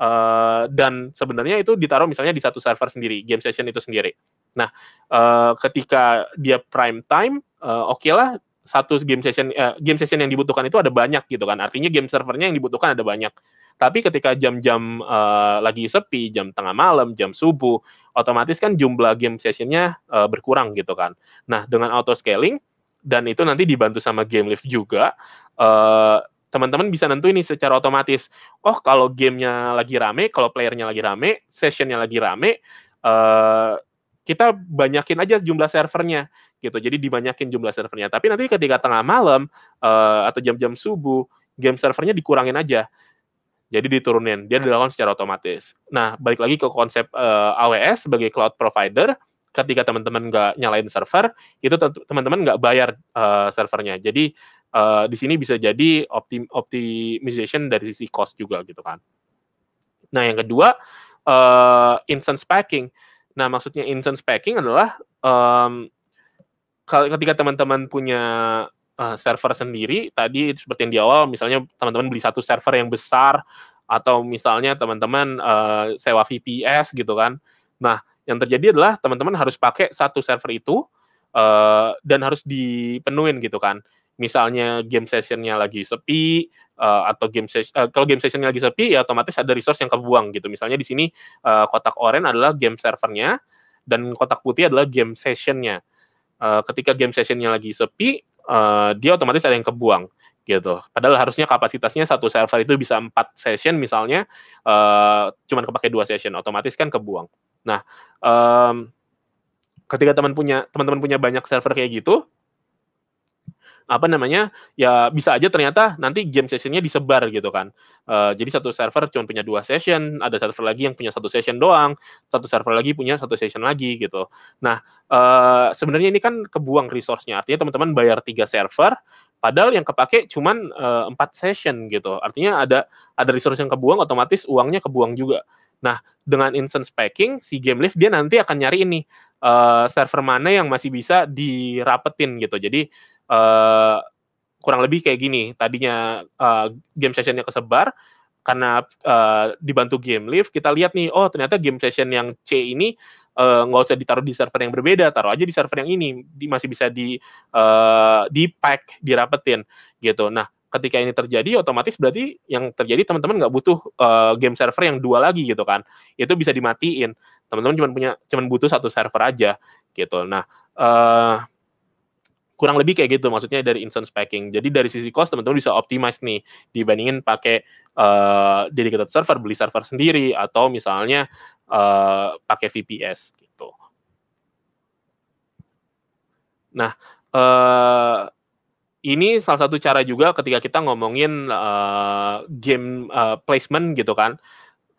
uh, dan sebenarnya itu ditaruh misalnya di satu server sendiri, game session itu sendiri. Nah, uh, ketika dia prime time, uh, oke okay lah satu game session uh, game session yang dibutuhkan itu ada banyak gitu kan, artinya game servernya yang dibutuhkan ada banyak. Tapi ketika jam-jam uh, lagi sepi, jam tengah malam, jam subuh, otomatis kan jumlah game sessionnya uh, berkurang gitu kan. Nah dengan auto scaling dan itu nanti dibantu sama game lift juga, uh, teman-teman bisa nentuin ini secara otomatis. Oh, kalau gamenya lagi rame, kalau playernya lagi rame, sessionnya lagi rame, uh, kita banyakin aja jumlah servernya gitu. Jadi dibanyakin jumlah servernya. Tapi nanti ketika tengah malam uh, atau jam-jam subuh, game servernya dikurangin aja. Jadi diturunin, dia hmm. dilakukan secara otomatis. Nah, balik lagi ke konsep uh, eh, AWS sebagai cloud provider, ketika teman-teman nggak nyalain server, itu teman-teman nggak bayar uh, servernya. Jadi uh, di sini bisa jadi optim optimization dari sisi cost juga gitu kan. Nah yang kedua uh, instance packing. Nah maksudnya instance packing adalah um, ketika teman-teman punya Eh, server sendiri tadi seperti yang di awal misalnya teman-teman beli satu server yang besar atau misalnya teman-teman uh, sewa VPS gitu kan. Nah, yang terjadi adalah teman-teman harus pakai satu server itu uh, dan harus dipenuhin gitu kan. Misalnya game sessionnya lagi sepi uh, atau game session uh, kalau game sessionnya lagi sepi ya otomatis ada resource yang kebuang gitu. Misalnya di sini uh, kotak oranye adalah game servernya dan kotak putih adalah game sessionnya. ketika game sessionnya lagi sepi, uh, dia otomatis ada yang kebuang gitu. Padahal harusnya kapasitasnya satu server itu bisa empat session misalnya, uh, cuman kepake dua session, otomatis kan kebuang. Nah, um, ketika teman punya teman-teman punya banyak server kayak gitu, apa namanya ya bisa aja ternyata nanti game sessionnya disebar gitu kan uh, jadi satu server cuma punya dua session ada server lagi yang punya satu session doang satu server lagi punya satu session lagi gitu nah uh, sebenarnya ini kan kebuang resource-nya artinya teman-teman bayar tiga server padahal yang kepake cuma eh, empat uh, session gitu artinya ada ada resource yang kebuang otomatis uangnya kebuang juga nah dengan instance packing si game lift dia nanti akan nyari ini uh, server mana yang masih bisa dirapetin gitu. Jadi Eh, kurang lebih kayak gini tadinya uh, game sessionnya kesebar karena uh, dibantu game live kita lihat nih oh ternyata game session yang C ini nggak uh, usah ditaruh di server yang berbeda taruh aja di server yang ini di, masih bisa di uh, di pack dirapetin gitu nah ketika ini terjadi otomatis berarti yang terjadi teman-teman nggak butuh uh, game server yang dua lagi gitu kan itu bisa dimatiin teman-teman cuma punya cuma butuh satu server aja gitu nah uh, kurang lebih kayak gitu maksudnya dari instance packing. Jadi dari sisi cost teman-teman bisa optimize nih dibandingin pakai uh, dedicated server beli server sendiri atau misalnya uh, pakai VPS gitu. Nah, uh, ini salah satu cara juga ketika kita ngomongin uh, game uh, placement gitu kan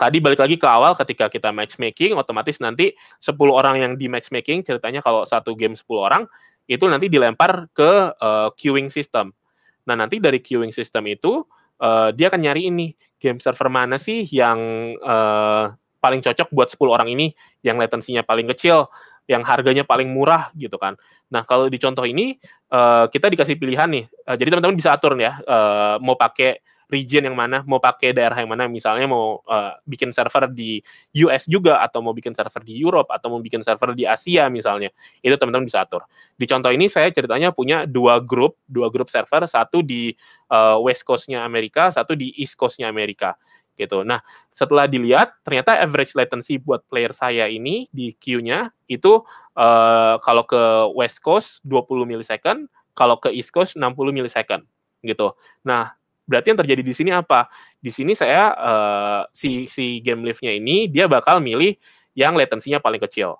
tadi balik lagi ke awal ketika kita matchmaking otomatis nanti 10 orang yang di matchmaking ceritanya kalau satu game 10 orang itu nanti dilempar ke uh, queuing system. Nah, nanti dari queuing system itu uh, dia akan nyari ini game server mana sih yang uh, paling cocok buat 10 orang ini, yang latensinya paling kecil, yang harganya paling murah gitu kan. Nah, kalau di contoh ini uh, kita dikasih pilihan nih. Uh, jadi teman-teman bisa atur ya uh, mau pakai region yang mana, mau pakai daerah yang mana, misalnya mau uh, bikin server di US juga, atau mau bikin server di Europe, atau mau bikin server di Asia misalnya, itu teman-teman bisa atur. Di contoh ini saya ceritanya punya dua grup, dua grup server, satu di uh, West Coast-nya Amerika, satu di East Coast-nya Amerika gitu. Nah, setelah dilihat ternyata average latency buat player saya ini di queue-nya itu uh, kalau ke West Coast 20 milisecond, kalau ke East Coast 60 milisecond gitu. Nah, Berarti yang terjadi di sini apa? Di sini saya uh, si si game live-nya ini dia bakal milih yang latensinya paling kecil.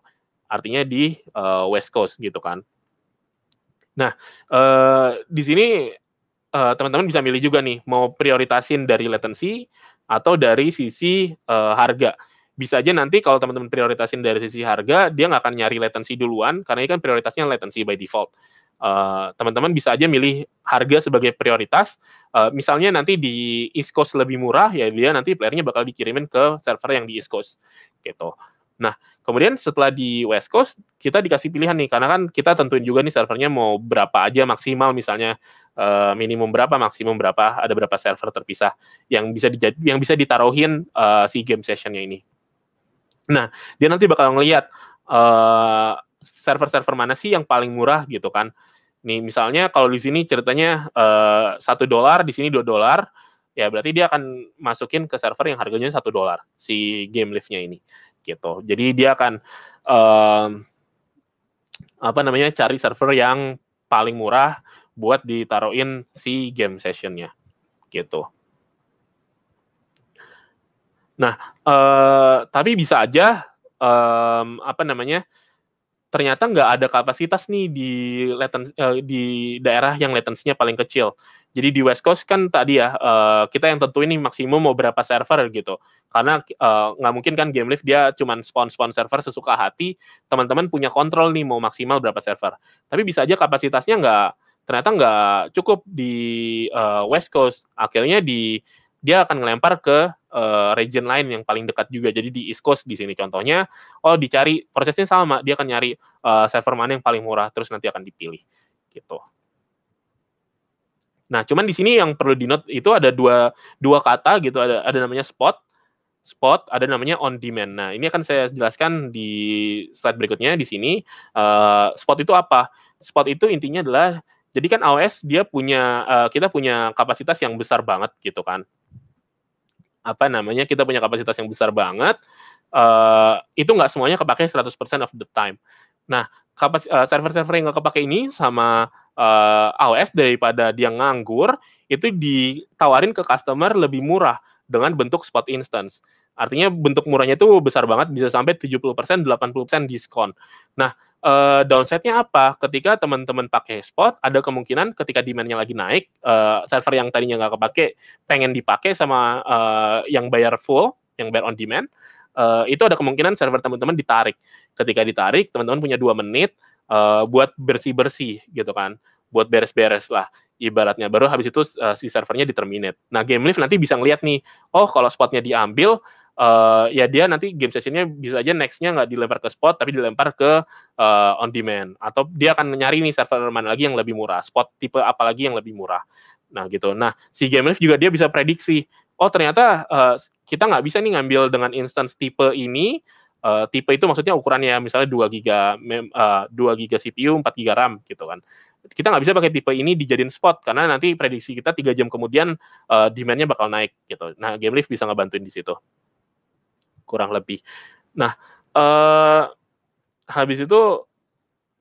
Artinya di uh, West Coast gitu kan. Nah, uh, di sini teman-teman uh, bisa milih juga nih mau prioritasin dari latensi atau dari sisi uh, harga. Bisa aja nanti kalau teman-teman prioritasin dari sisi harga, dia nggak akan nyari latency duluan karena ini kan prioritasnya latency by default. Eh, teman-teman uh, bisa aja milih harga sebagai prioritas. Uh, misalnya nanti di East Coast lebih murah, ya dia nanti playernya bakal dikirimin ke server yang di East Coast, gitu. Nah, kemudian setelah di West Coast, kita dikasih pilihan nih, karena kan kita tentuin juga nih servernya mau berapa aja maksimal, misalnya uh, minimum berapa, maksimum berapa, ada berapa server terpisah yang bisa di, yang bisa ditaruhin uh, si game sessionnya ini. Nah, dia nanti bakal ngelihat uh, server -server mana sih yang paling murah gitu kan. Nih misalnya kalau di sini ceritanya eh, satu dolar, di sini dua dolar, ya berarti dia akan masukin ke server yang harganya satu dolar si game live-nya ini gitu. Jadi dia akan uh, apa namanya cari server yang paling murah buat ditaruhin si game sessionnya gitu. Nah, uh, tapi bisa aja um, apa namanya ternyata nggak ada kapasitas nih di latency, uh, eh, di daerah yang latensinya paling kecil. Jadi di West Coast kan tadi ya uh, kita yang tentuin nih maksimum mau berapa server gitu. Karena eh, nggak uh, mungkin kan game live dia cuma spawn-spawn server sesuka hati. Teman-teman punya kontrol nih mau maksimal berapa server. Tapi bisa aja kapasitasnya nggak ternyata nggak cukup di uh, West Coast. Akhirnya di dia akan ngelempar ke uh, region lain yang paling dekat juga. Jadi di East Coast di sini contohnya, oh dicari prosesnya sama, dia akan nyari uh, server mana yang paling murah terus nanti akan dipilih gitu. Nah, cuman di sini yang perlu di note itu ada dua dua kata gitu, ada ada namanya spot, spot, ada namanya on demand. Nah, ini akan saya jelaskan di slide berikutnya di sini. Uh, spot itu apa? Spot itu intinya adalah jadi kan AWS dia punya uh, kita punya kapasitas yang besar banget gitu kan apa namanya kita punya kapasitas yang besar banget uh, itu nggak semuanya kepake 100% of the time nah kapas uh, eh, server-server yang nggak kepake ini sama uh, eh, AOS daripada dia nganggur itu ditawarin ke customer lebih murah dengan bentuk spot instance artinya bentuk murahnya itu besar banget bisa sampai 70% 80% diskon nah uh, downside-nya apa? Ketika teman-teman pakai spot, ada kemungkinan ketika demand-nya lagi naik, uh, server yang tadinya nggak kepake pengen dipakai sama uh, yang bayar full, yang bayar on demand, uh, itu ada kemungkinan server teman-teman ditarik. Ketika ditarik, teman-teman punya dua menit uh, buat bersih-bersih gitu kan, buat beres-beres lah ibaratnya baru habis itu uh, si servernya diterminate. Nah, game nanti bisa ngeliat nih, oh kalau spotnya diambil, uh, ya dia nanti game sessionnya bisa aja nextnya nggak dilempar ke spot tapi dilempar ke uh, on demand atau dia akan nyari nih server mana lagi yang lebih murah spot tipe apa lagi yang lebih murah nah gitu nah si game juga dia bisa prediksi oh ternyata uh, kita nggak bisa nih ngambil dengan instance tipe ini uh, tipe itu maksudnya ukurannya misalnya 2 giga mem, uh, 2 giga CPU 4 giga RAM gitu kan kita nggak bisa pakai tipe ini dijadiin spot karena nanti prediksi kita tiga jam kemudian uh, demandnya bakal naik gitu. Nah, Game bisa ngebantuin di situ kurang lebih. Nah, eh, habis itu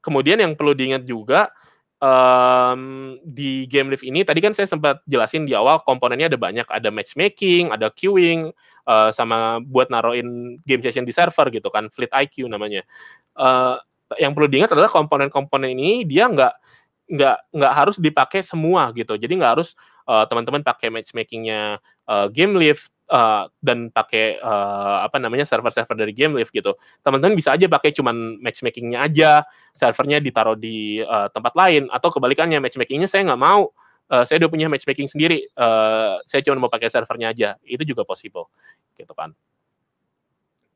kemudian yang perlu diingat juga um, di game live ini tadi kan saya sempat jelasin di awal komponennya ada banyak ada matchmaking ada queuing uh, sama buat naroin game session di server gitu kan fleet IQ namanya uh, yang perlu diingat adalah komponen-komponen ini dia nggak nggak nggak harus dipakai semua gitu jadi nggak harus eh, teman-teman uh, pakai matchmakingnya uh, game live Eh, dan pakai uh, apa namanya server-server dari game GameLive gitu. Teman-teman bisa aja pakai cuman matchmakingnya aja, servernya ditaruh di uh, tempat lain atau kebalikannya matchmakingnya saya nggak mau, uh, saya udah punya matchmaking sendiri, uh, saya cuma mau pakai servernya aja, itu juga possible gitu kan.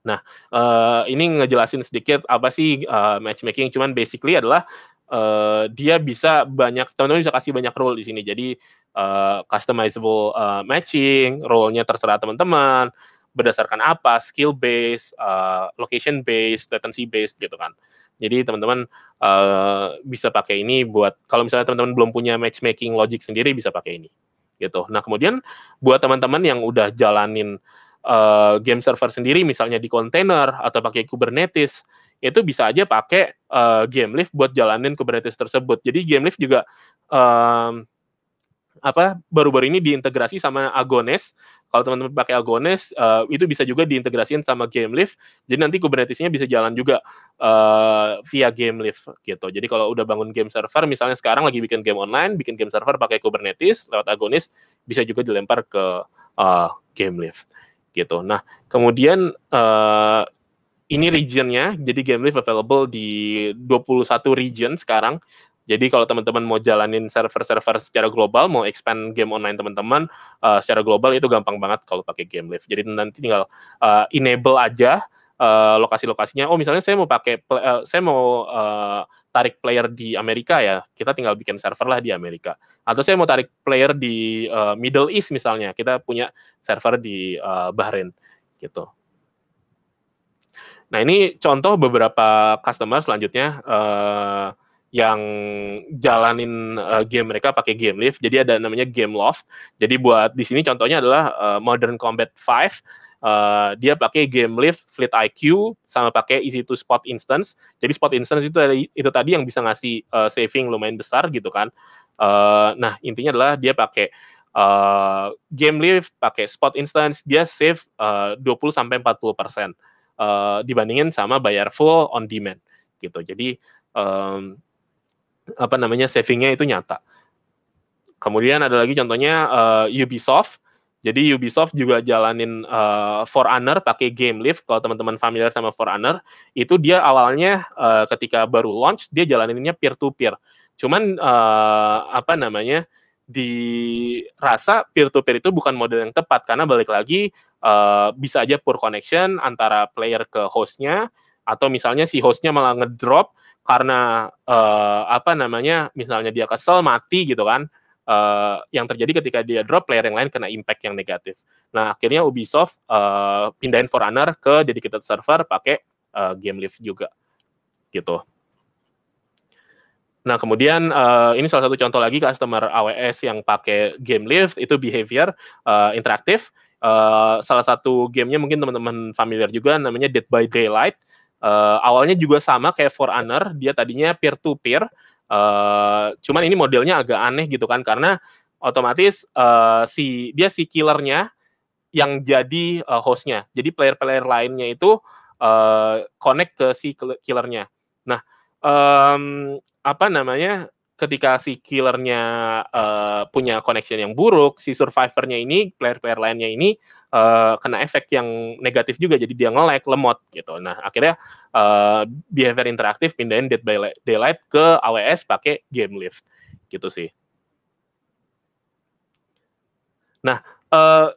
Nah, uh, ini ngejelasin sedikit apa sih uh, matchmaking, cuman basically adalah Eh, dia bisa banyak teman-teman bisa kasih banyak role di sini. Jadi uh, customizable uh, matching, role-nya terserah teman-teman berdasarkan apa, skill base uh, location base latency base gitu kan. Jadi teman-teman uh, bisa pakai ini buat kalau misalnya teman-teman belum punya matchmaking logic sendiri bisa pakai ini gitu. Nah kemudian buat teman-teman yang udah jalanin uh, game server sendiri misalnya di container atau pakai Kubernetes itu bisa aja pakai uh, Lift buat jalanin Kubernetes tersebut. Jadi Game Lift juga um, apa baru-baru ini diintegrasi sama Agones. Kalau teman-teman pakai Agones, uh, eh, itu bisa juga diintegrasikan sama Game Lift. Jadi nanti Kubernetes-nya bisa jalan juga uh, via Lift gitu. Jadi kalau udah bangun game server, misalnya sekarang lagi bikin game online, bikin game server pakai Kubernetes lewat Agones, bisa juga dilempar ke uh, Lift gitu. Nah, kemudian uh, ini regionnya, jadi game live available di 21 region sekarang. Jadi kalau teman-teman mau jalanin server-server secara global, mau expand game online teman-teman uh, secara global itu gampang banget kalau pakai game live. Jadi nanti tinggal uh, enable aja uh, lokasi-lokasinya. Oh misalnya saya mau pakai uh, saya mau uh, tarik player di Amerika ya, kita tinggal bikin server lah di Amerika. Atau saya mau tarik player di uh, Middle East misalnya, kita punya server di uh, Bahrain gitu. Nah ini contoh beberapa customer selanjutnya uh, yang jalanin uh, game mereka pakai game lift. Jadi ada namanya game loft. Jadi buat di sini contohnya adalah uh, Modern Combat 5. Uh, dia pakai game lift, fleet IQ, sama pakai easy to spot instance. Jadi spot instance itu itu tadi yang bisa ngasih uh, saving lumayan besar gitu kan. Uh, nah intinya adalah dia pakai uh, game lift, pakai spot instance, dia save uh, 20 sampai 40 persen uh, dibandingin sama bayar full on demand gitu. Jadi um, apa namanya savingnya itu nyata. Kemudian ada lagi contohnya uh, Ubisoft. Jadi Ubisoft juga jalanin uh, For Honor pakai Game Lift. Kalau teman-teman familiar sama For Honor, itu dia awalnya uh, ketika baru launch dia jalaninnya peer to peer. Cuman uh, apa namanya? dirasa peer to peer itu bukan model yang tepat karena balik lagi uh, bisa aja poor connection antara player ke hostnya atau misalnya si hostnya malah ngedrop karena uh, apa namanya misalnya dia kesel mati gitu kan uh, yang terjadi ketika dia drop player yang lain kena impact yang negatif nah akhirnya Ubisoft uh, pindahin Forerunner ke dedicated server pakai uh, game Lift juga gitu Nah, kemudian uh, ini salah satu contoh lagi customer AWS yang pakai game lift itu behavior uh, interaktif. Uh, salah satu gamenya mungkin teman-teman familiar juga namanya Dead by Daylight. Uh, awalnya juga sama kayak For Honor, dia tadinya peer to peer. Uh, cuman ini modelnya agak aneh gitu kan karena otomatis uh, si dia si killernya yang jadi uh, hostnya. Jadi player-player lainnya itu uh, connect ke si killernya. Nah, um, apa namanya ketika si killernya uh, punya connection yang buruk, si survivornya ini, player-player lainnya ini uh, kena efek yang negatif juga, jadi dia ngelag, lemot gitu. Nah akhirnya uh, behavior interaktif pindahin Dead by Daylight ke AWS pakai game lift gitu sih. Nah uh,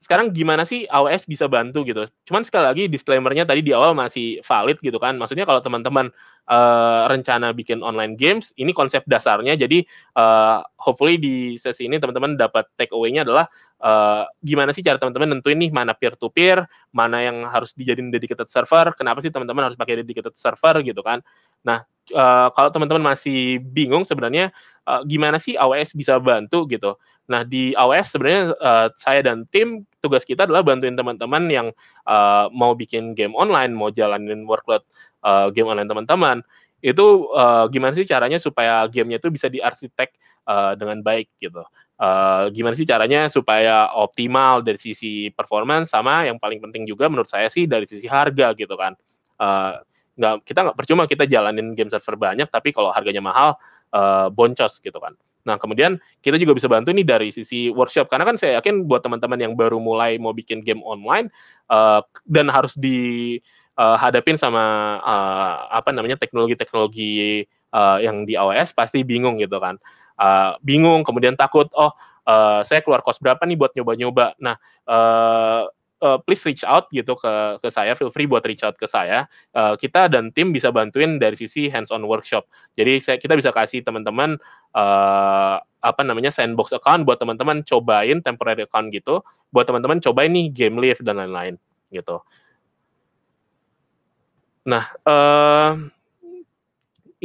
sekarang gimana sih AWS bisa bantu gitu? Cuman sekali lagi disclaimernya tadi di awal masih valid gitu kan, maksudnya kalau teman-teman uh, rencana bikin online games. Ini konsep dasarnya. Jadi uh, hopefully di sesi ini teman-teman dapat take away-nya adalah uh, gimana sih cara teman-teman nentuin nih mana peer to peer, mana yang harus dijadiin dedicated server, kenapa sih teman-teman harus pakai dedicated server gitu kan. Nah, uh, kalau teman-teman masih bingung sebenarnya uh, gimana sih AWS bisa bantu gitu. Nah, di AWS sebenarnya uh, saya dan tim tugas kita adalah bantuin teman-teman yang uh, mau bikin game online, mau jalanin workload uh, game online teman-teman itu uh, gimana sih caranya supaya gamenya itu bisa diarsitek uh, dengan baik gitu uh, gimana sih caranya supaya optimal dari sisi performance sama yang paling penting juga menurut saya sih dari sisi harga gitu kan uh, kita nggak percuma kita jalanin game server banyak tapi kalau harganya mahal uh, boncos gitu kan Nah, kemudian kita juga bisa bantu nih dari sisi workshop karena kan saya yakin buat teman-teman yang baru mulai mau bikin game online uh, dan harus di uh, hadapin sama uh, apa namanya teknologi-teknologi uh, yang di AWS pasti bingung gitu kan. Uh, bingung kemudian takut oh uh, saya keluar kos berapa nih buat nyoba-nyoba. Nah, uh, uh, please reach out gitu ke ke saya, feel free buat reach out ke saya. Uh, kita dan tim bisa bantuin dari sisi hands on workshop. Jadi saya kita bisa kasih teman-teman uh, apa namanya sandbox account buat teman-teman cobain temporary account gitu, buat teman-teman cobain nih game live dan lain-lain gitu. Nah, uh,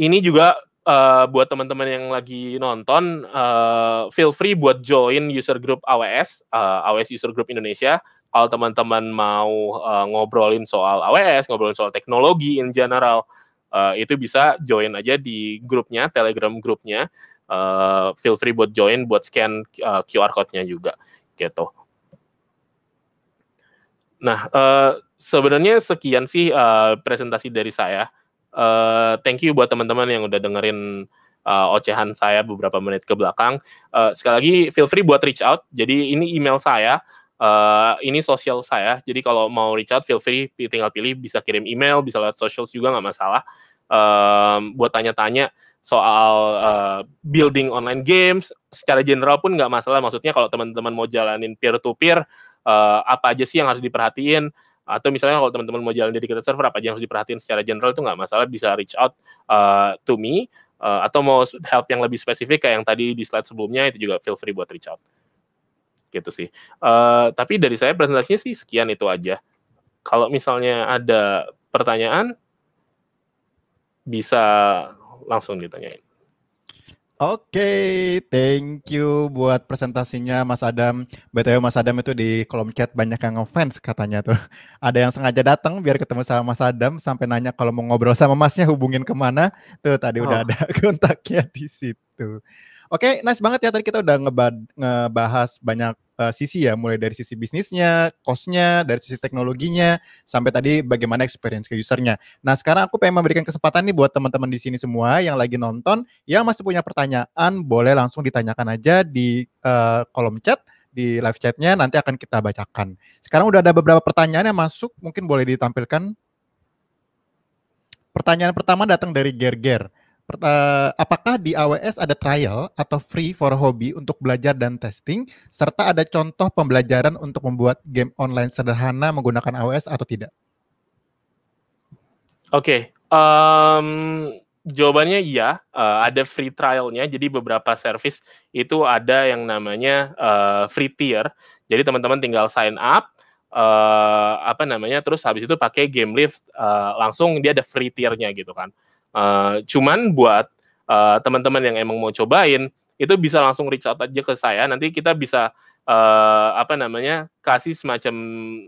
ini juga uh, buat teman-teman yang lagi nonton, uh, feel free buat join user group AWS, uh, AWS User Group Indonesia. Kalau teman-teman mau uh, ngobrolin soal AWS, ngobrolin soal teknologi in general, uh, itu bisa join aja di grupnya, Telegram grupnya. Uh, feel free buat join, buat scan uh, QR code-nya juga, gitu. Nah, uh, sebenarnya sekian sih uh, presentasi dari saya. Uh, thank you buat teman-teman yang udah dengerin uh, ocehan saya beberapa menit ke belakang. Uh, sekali lagi feel free buat reach out. Jadi ini email saya, uh, ini sosial saya. Jadi kalau mau reach out feel free, tinggal pilih bisa kirim email, bisa lewat social juga nggak masalah. Uh, buat tanya-tanya soal uh, building online games secara general pun nggak masalah. Maksudnya kalau teman-teman mau jalanin peer to peer, uh, apa aja sih yang harus diperhatiin? atau misalnya kalau teman-teman mau jalan dedicated server apa aja yang harus diperhatiin secara general itu nggak masalah bisa reach out uh, to me uh, atau mau help yang lebih spesifik kayak yang tadi di slide sebelumnya itu juga feel free buat reach out gitu sih uh, tapi dari saya presentasinya sih sekian itu aja kalau misalnya ada pertanyaan bisa langsung ditanyain Oke, thank you buat presentasinya Mas Adam. Betul, Mas Adam itu di kolom chat banyak yang ngefans katanya tuh. [LAUGHS] Ada yang sengaja datang biar ketemu sama Mas Adam sampai nanya kalau mau ngobrol sama Masnya hubungin kemana. Tuh tadi oh. udah ada [LAUGHS] kontaknya di situ. Oke, nice banget ya tadi kita udah ngebahas banyak uh, sisi ya, mulai dari sisi bisnisnya, costnya, dari sisi teknologinya, sampai tadi bagaimana experience ke usernya. Nah sekarang aku pengen memberikan kesempatan nih buat teman-teman di sini semua yang lagi nonton, yang masih punya pertanyaan, boleh langsung ditanyakan aja di uh, kolom chat di live chatnya nanti akan kita bacakan. Sekarang udah ada beberapa pertanyaan yang masuk, mungkin boleh ditampilkan. Pertanyaan pertama datang dari Gerger. -ger. Eh, apakah di AWS ada trial atau free for hobby untuk belajar dan testing, serta ada contoh pembelajaran untuk membuat game online sederhana menggunakan AWS atau tidak? Oke, okay. um, jawabannya iya, uh, ada free trialnya. Jadi beberapa service itu ada yang namanya uh, free tier. Jadi teman-teman tinggal sign up, uh, apa namanya, terus habis itu pakai game lift uh, langsung dia ada free tiernya gitu kan. Uh, cuman buat uh, teman-teman yang emang mau cobain itu bisa langsung reach out aja ke saya. Nanti kita bisa uh, apa namanya kasih semacam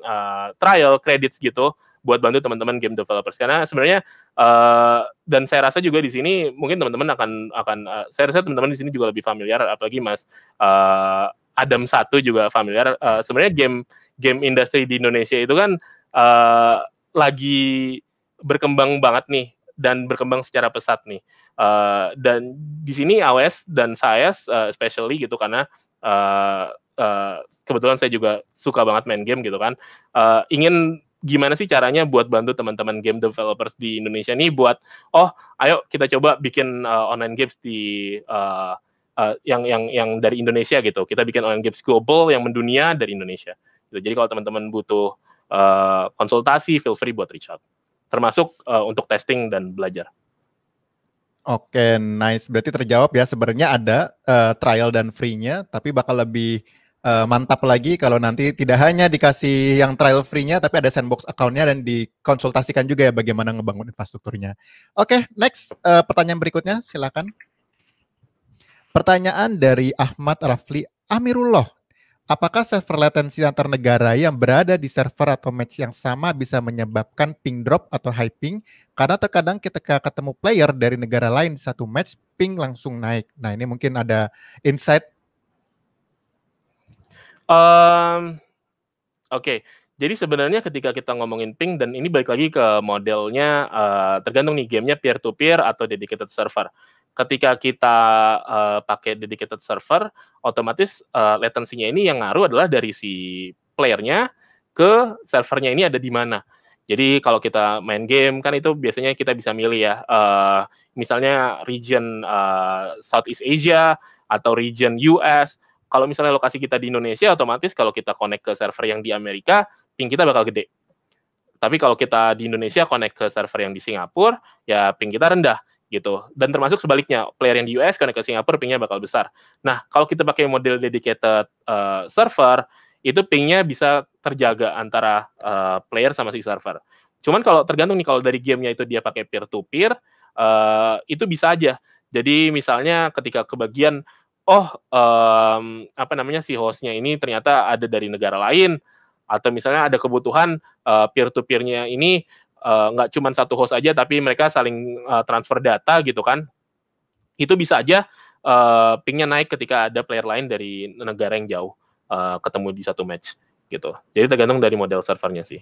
uh, trial credits gitu buat bantu teman-teman game developers karena sebenarnya uh, dan saya rasa juga di sini mungkin teman-teman akan akan uh, saya rasa teman-teman di sini juga lebih familiar apalagi mas uh, Adam satu juga familiar uh, sebenarnya game game industri di Indonesia itu kan uh, lagi berkembang banget nih dan berkembang secara pesat nih. Uh, dan di sini AWS dan saya uh, eh, especially gitu karena uh, uh, kebetulan saya juga suka banget main game gitu kan. Uh, ingin gimana sih caranya buat bantu teman-teman game developers di Indonesia nih buat oh ayo kita coba bikin uh, online games di uh, uh, yang yang yang dari Indonesia gitu. Kita bikin online games global yang mendunia dari Indonesia. Gitu. Jadi kalau teman-teman butuh uh, konsultasi, feel free buat reach out termasuk uh, untuk testing dan belajar. Oke, nice. Berarti terjawab ya. Sebenarnya ada uh, trial dan free-nya, tapi bakal lebih uh, mantap lagi kalau nanti tidak hanya dikasih yang trial free-nya, tapi ada sandbox account-nya dan dikonsultasikan juga ya bagaimana ngebangun infrastrukturnya. Oke, okay, next uh, pertanyaan berikutnya, silakan. Pertanyaan dari Ahmad Rafli Amirullah. Apakah server latensi antar negara yang berada di server atau match yang sama bisa menyebabkan ping drop atau high ping? Karena terkadang ketika ketemu player dari negara lain di satu match, ping langsung naik. Nah ini mungkin ada insight. Um, Oke, okay. jadi sebenarnya ketika kita ngomongin ping dan ini balik lagi ke modelnya uh, tergantung nih gamenya peer to peer atau dedicated server ketika kita uh, pakai dedicated server, otomatis uh, eh, latensinya ini yang ngaruh adalah dari si playernya ke servernya ini ada di mana. Jadi kalau kita main game kan itu biasanya kita bisa milih ya, uh, misalnya region uh, Southeast Asia atau region US. Kalau misalnya lokasi kita di Indonesia, otomatis kalau kita connect ke server yang di Amerika, ping kita bakal gede. Tapi kalau kita di Indonesia connect ke server yang di Singapura, ya ping kita rendah gitu. Dan termasuk sebaliknya, player yang di US karena ke Singapura pingnya bakal besar. Nah, kalau kita pakai model dedicated uh, server, itu pingnya bisa terjaga antara uh, player sama si server. Cuman kalau tergantung nih kalau dari gamenya itu dia pakai peer to peer, uh, itu bisa aja. Jadi misalnya ketika kebagian, oh um, apa namanya si hostnya ini ternyata ada dari negara lain, atau misalnya ada kebutuhan uh, eh, peer to peernya ini Eh, nggak uh, cuma satu host aja tapi mereka saling uh, transfer data gitu kan itu bisa aja uh, pingnya naik ketika ada player lain dari negara yang jauh uh, ketemu di satu match gitu jadi tergantung dari model servernya sih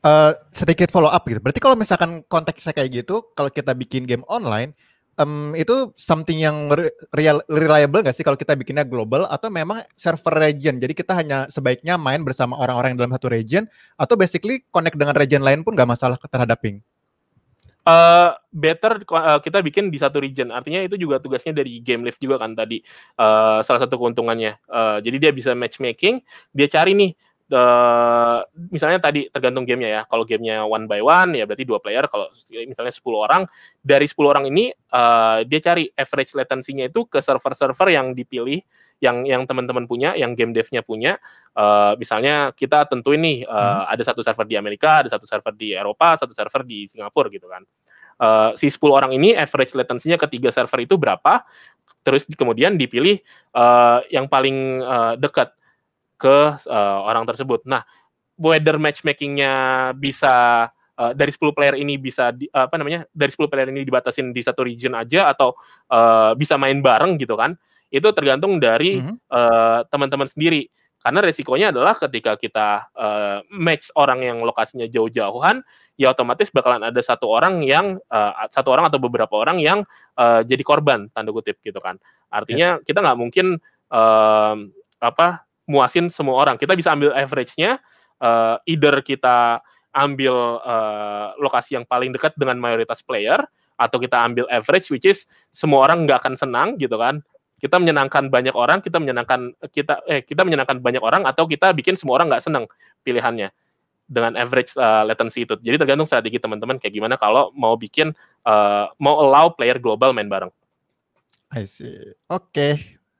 uh, sedikit follow up gitu berarti kalau misalkan konteksnya kayak gitu kalau kita bikin game online um, itu something yang real, reliable nggak sih kalau kita bikinnya global atau memang server region? Jadi kita hanya sebaiknya main bersama orang-orang yang dalam satu region atau basically connect dengan region lain pun nggak masalah terhadap ping? Uh, better uh, kita bikin di satu region. Artinya itu juga tugasnya dari game live juga kan tadi uh, salah satu keuntungannya. Uh, jadi dia bisa matchmaking, dia cari nih uh, misalnya tadi tergantung gamenya ya. Kalau gamenya one by one ya berarti dua player. Kalau misalnya 10 orang dari 10 orang ini uh, dia cari average latency-nya itu ke server-server yang dipilih yang yang teman-teman punya, yang game dev-nya punya. Uh, misalnya kita tentu ini uh, hmm. ada satu server di Amerika, ada satu server di Eropa, satu server di Singapura gitu kan. Uh, si 10 orang ini average latency latensinya ketiga server itu berapa? Terus kemudian dipilih uh, yang paling uh, dekat ke uh, orang tersebut. Nah, weather matchmakingnya bisa uh, dari 10 player ini bisa di, uh, apa namanya dari 10 player ini dibatasin di satu region aja atau uh, bisa main bareng gitu kan? Itu tergantung dari mm -hmm. uh, teman-teman sendiri. Karena resikonya adalah ketika kita uh, match orang yang lokasinya jauh-jauhan, ya otomatis bakalan ada satu orang yang uh, satu orang atau beberapa orang yang uh, jadi korban tanda kutip gitu kan. Artinya yeah. kita nggak mungkin uh, apa muasin semua orang. Kita bisa ambil average-nya, uh, either kita ambil uh, lokasi yang paling dekat dengan mayoritas player, atau kita ambil average, which is semua orang nggak akan senang gitu kan. Kita menyenangkan banyak orang, kita menyenangkan kita eh kita menyenangkan banyak orang, atau kita bikin semua orang nggak senang pilihannya dengan average uh, latency itu. Jadi tergantung strategi teman-teman kayak gimana kalau mau bikin uh, mau allow player global main bareng. I see. Oke, okay.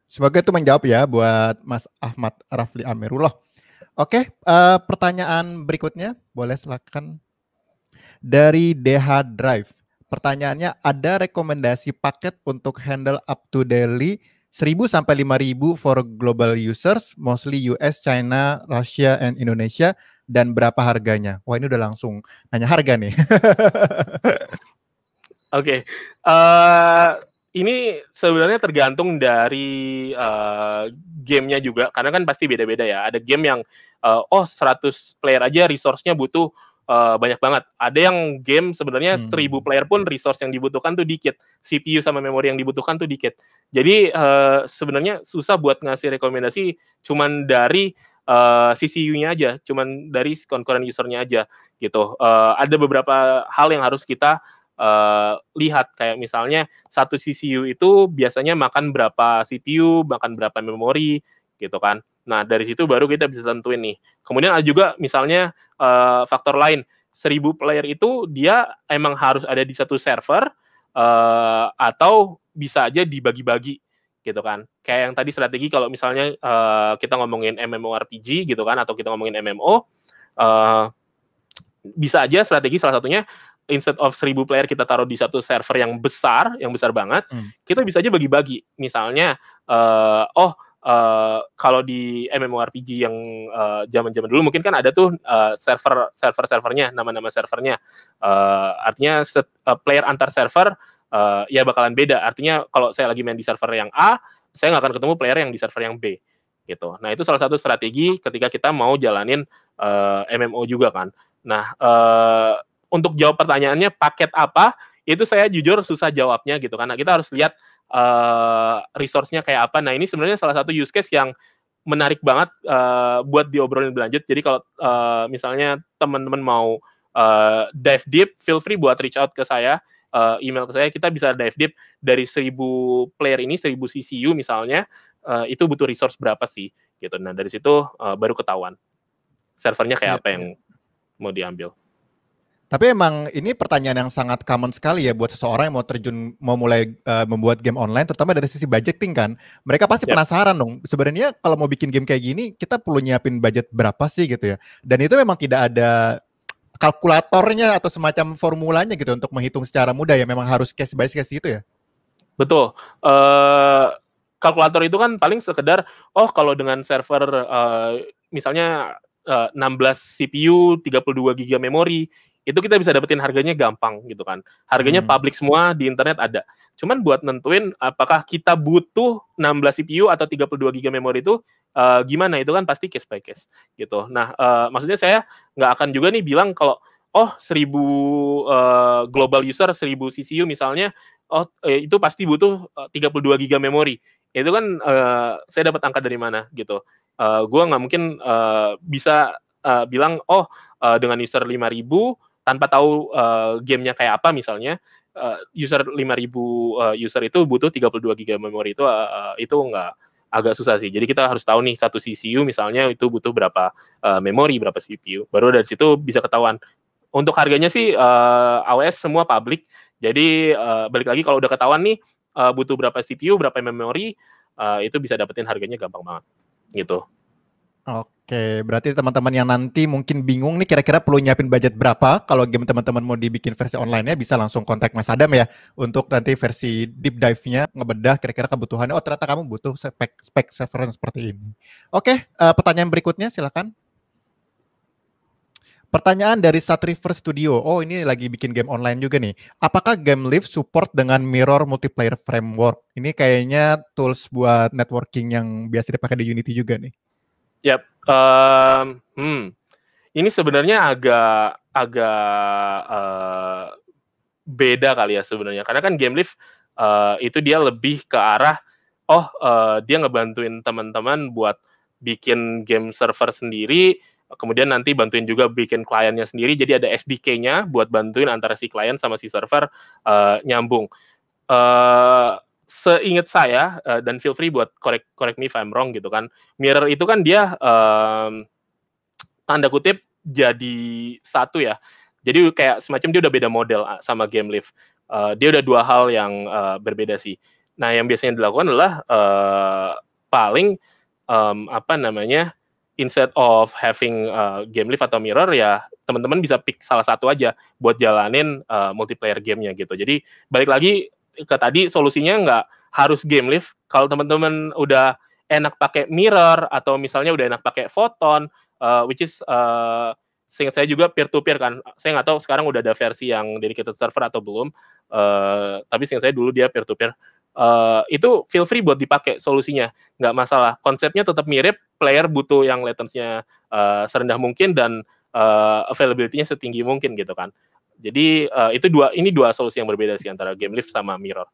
Sebagai itu menjawab ya buat Mas Ahmad Rafli Amirullah. Oke, uh, pertanyaan berikutnya boleh silakan dari DH Drive. Pertanyaannya ada rekomendasi paket untuk handle up to daily 1000 sampai 5000 for global users, mostly US, China, Russia, and Indonesia, dan berapa harganya? Wah ini udah langsung nanya harga nih. [LAUGHS] Oke, okay. uh, eh, ini sebenarnya tergantung dari uh, gamenya juga karena kan pasti beda-beda ya ada game yang uh, oh 100 player aja resource-nya butuh uh, banyak banget ada yang game sebenarnya hmm. 1000 player pun resource yang dibutuhkan tuh dikit CPU sama memori yang dibutuhkan tuh dikit jadi uh, sebenarnya susah buat ngasih rekomendasi cuman dari uh, CCU-nya aja cuman dari concurrent usernya aja gitu uh, ada beberapa hal yang harus kita uh, lihat kayak misalnya satu CCU itu biasanya makan berapa CPU, makan berapa memori gitu kan. Nah, dari situ baru kita bisa tentuin nih. Kemudian ada juga misalnya uh, faktor lain, 1000 player itu dia emang harus ada di satu server uh, atau bisa aja dibagi-bagi gitu kan. Kayak yang tadi strategi kalau misalnya uh, kita ngomongin MMORPG gitu kan atau kita ngomongin MMO uh, bisa aja strategi salah satunya instead of 1000 player kita taruh di satu server yang besar, yang besar banget, hmm. kita bisa aja bagi-bagi. Misalnya uh, oh Uh, kalau di MMORPG yang eh, zaman-zaman uh, dulu mungkin kan ada tuh uh, server server servernya nama-nama servernya uh, artinya set, uh, player antar server uh, ya bakalan beda artinya kalau saya lagi main di server yang A saya nggak akan ketemu player yang di server yang B gitu nah itu salah satu strategi ketika kita mau jalanin uh, MMO juga kan nah uh, untuk jawab pertanyaannya paket apa itu saya jujur susah jawabnya gitu karena kita harus lihat uh, resource-nya kayak apa. Nah, ini sebenarnya salah satu use case yang menarik banget uh, buat diobrolin lanjut. Jadi kalau uh, misalnya teman-teman mau uh, dive deep, feel free buat reach out ke saya, uh, email ke saya, kita bisa dive deep dari 1000 player ini, 1000 CCU misalnya, uh, itu butuh resource berapa sih gitu. Nah, dari situ uh, baru ketahuan servernya kayak ya. apa yang iya. mau diambil. Tapi emang ini pertanyaan yang sangat common sekali ya buat seseorang yang mau terjun mau mulai uh, membuat game online terutama dari sisi budgeting kan. Mereka pasti yep. Ya. penasaran dong. Sebenarnya kalau mau bikin game kayak gini kita perlu nyiapin budget berapa sih gitu ya. Dan itu memang tidak ada kalkulatornya atau semacam formulanya gitu untuk menghitung secara mudah ya memang harus case by case gitu ya. Betul. Uh, kalkulator itu kan paling sekedar oh kalau dengan server uh, misalnya uh, 16 CPU, 32 GB memori, itu kita bisa dapetin harganya gampang gitu kan. Harganya hmm. public semua di internet ada. Cuman buat nentuin apakah kita butuh 16 CPU atau 32 GB memori itu uh, gimana itu kan pasti case by case gitu. Nah, uh, maksudnya saya nggak akan juga nih bilang kalau oh 1000 uh, eh, global user 1000 CPU misalnya oh eh, itu pasti butuh 32 GB memori. Itu kan uh, saya dapat angka dari mana gitu. Uh, gua nggak mungkin uh, bisa uh, bilang oh uh, dengan user 5000 tanpa tahu uh, gamenya kayak apa misalnya uh, user 5000 uh, eh, user itu butuh 32 GB memori itu uh, itu enggak agak susah sih. Jadi kita harus tahu nih satu CCU misalnya itu butuh berapa uh, memori, berapa CPU. Baru dari situ bisa ketahuan. Untuk harganya sih uh, AWS semua publik. Jadi uh, balik lagi kalau udah ketahuan nih uh, butuh berapa CPU, berapa memori, uh, itu bisa dapetin harganya gampang banget. Gitu. Oke, berarti teman-teman yang nanti mungkin bingung nih kira-kira perlu nyiapin budget berapa kalau game teman-teman mau dibikin versi online-nya bisa langsung kontak Mas Adam ya untuk nanti versi deep dive-nya ngebedah kira-kira kebutuhannya. Oh, ternyata kamu butuh spek spek server seperti ini. Oke, uh, pertanyaan berikutnya silakan. Pertanyaan dari Satriver Studio. Oh, ini lagi bikin game online juga nih. Apakah game Live support dengan mirror multiplayer framework? Ini kayaknya tools buat networking yang biasa dipakai di Unity juga nih. Yep. Um, ehm, hmm. Ini sebenarnya agak agak uh, beda kali ya sebenarnya. Karena kan game lift uh, eh, itu dia lebih ke arah oh uh, dia ngebantuin teman-teman buat bikin game server sendiri, kemudian nanti bantuin juga bikin kliennya sendiri. Jadi ada SDK-nya buat bantuin antara si klien sama si server uh, nyambung. Uh, seingat saya uh, dan feel free buat correct correct me if I'm wrong gitu kan. Mirror itu kan dia um, tanda kutip jadi satu ya. Jadi kayak semacam dia udah beda model eh, sama game live. Uh, dia udah dua hal yang uh, berbeda sih. Nah, yang biasanya dilakukan adalah uh, paling um, apa namanya? instead of having uh, game live atau mirror ya teman-teman bisa pick salah satu aja buat jalanin uh, multiplayer gamenya gitu. Jadi balik lagi ke tadi solusinya nggak harus game lift. Kalau teman-teman udah enak pakai mirror atau misalnya udah enak pakai photon, uh, which is uh, seingat saya juga peer to peer kan. Saya nggak tahu sekarang udah ada versi yang dedicated server atau belum. Uh, tapi seingat saya dulu dia peer to peer. Uh, itu feel free buat dipakai solusinya, nggak masalah. Konsepnya tetap mirip, player butuh yang latensinya uh, serendah mungkin dan uh, availability-nya setinggi mungkin gitu kan. Jadi uh, itu dua ini dua solusi yang berbeda sih antara game lift sama mirror.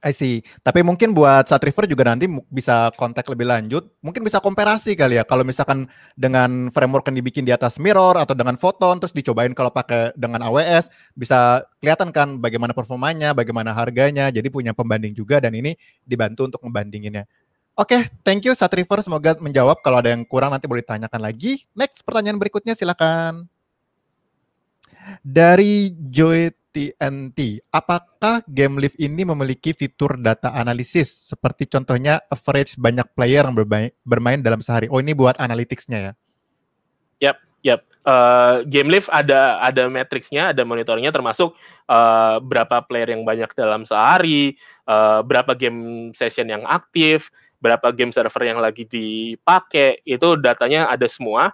I see. Tapi mungkin buat Satriver juga nanti bisa kontak lebih lanjut. Mungkin bisa komparasi kali ya. Kalau misalkan dengan framework yang dibikin di atas mirror atau dengan Photon, terus dicobain kalau pakai dengan AWS, bisa kelihatan kan bagaimana performanya, bagaimana harganya. Jadi punya pembanding juga dan ini dibantu untuk membandinginnya. Oke, okay, thank you Satriver. Semoga menjawab. Kalau ada yang kurang nanti boleh tanyakan lagi. Next pertanyaan berikutnya silakan dari Joy TNT. Apakah game live ini memiliki fitur data analisis seperti contohnya average banyak player yang bermain, dalam sehari? Oh ini buat analyticsnya ya? Yap, yap. Uh, game live ada ada matriksnya, ada monitornya termasuk uh, berapa player yang banyak dalam sehari, uh, berapa game session yang aktif, berapa game server yang lagi dipakai, itu datanya ada semua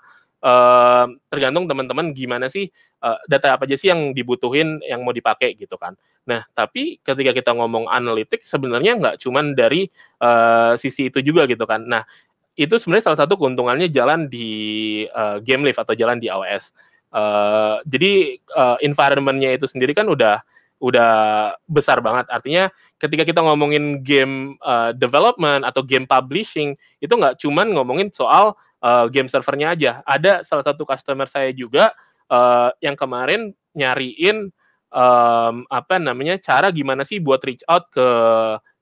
tergantung teman-teman gimana sih eh, data apa aja sih yang dibutuhin yang mau dipakai gitu kan. Nah, tapi ketika kita ngomong analitik sebenarnya nggak cuman dari uh, sisi itu juga gitu kan. Nah, itu sebenarnya salah satu keuntungannya jalan di uh, game live atau jalan di aws Uh, jadi uh, environmentnya itu sendiri kan udah udah besar banget. Artinya ketika kita ngomongin game uh, development atau game publishing itu nggak cuman ngomongin soal uh, game servernya aja. Ada salah satu customer saya juga uh, yang kemarin nyariin um, apa namanya cara gimana sih buat reach out ke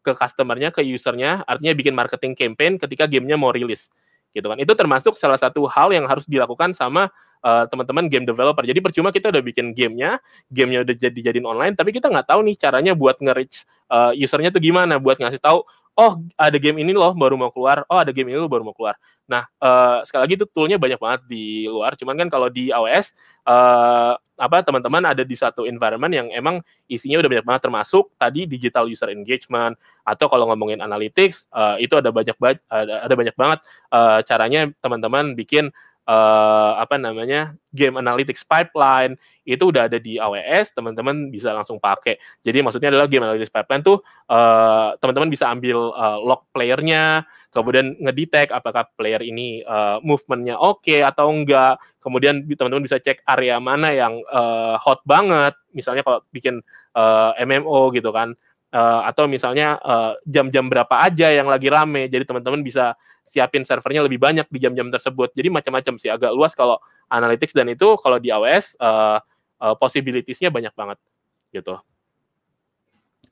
ke customernya, ke usernya, artinya bikin marketing campaign ketika gamenya mau rilis, gitu kan. Itu termasuk salah satu hal yang harus dilakukan sama teman eh, teman-teman game developer. Jadi percuma kita udah bikin gamenya, gamenya udah jadi jadiin online, tapi kita nggak tahu nih caranya buat nge-reach uh, usernya tuh gimana, buat ngasih tahu, oh ada game ini loh baru mau keluar, oh ada game ini loh baru mau keluar. Nah, uh, sekali lagi itu toolnya banyak banget di luar. Cuman kan kalau di AWS uh, eh, apa teman-teman ada di satu environment yang emang isinya udah banyak banget termasuk tadi digital user engagement atau kalau ngomongin analytics uh, itu ada banyak ba ada, ada banyak banget uh, caranya teman-teman bikin uh, apa namanya game analytics pipeline itu udah ada di AWS teman-teman bisa langsung pakai jadi maksudnya adalah game analytics pipeline tuh teman-teman uh, bisa ambil uh, log playernya kemudian ngedetect apakah player ini uh, movementnya oke okay atau enggak kemudian teman-teman bisa cek area mana yang uh, hot banget misalnya kalau bikin uh, eh, MMO gitu kan uh, atau misalnya jam-jam uh, berapa aja yang lagi rame jadi teman-teman bisa siapin servernya lebih banyak di jam-jam tersebut jadi macam-macam sih agak luas kalau analytics dan itu kalau di AWS uh, uh, possibilitiesnya banyak banget gitu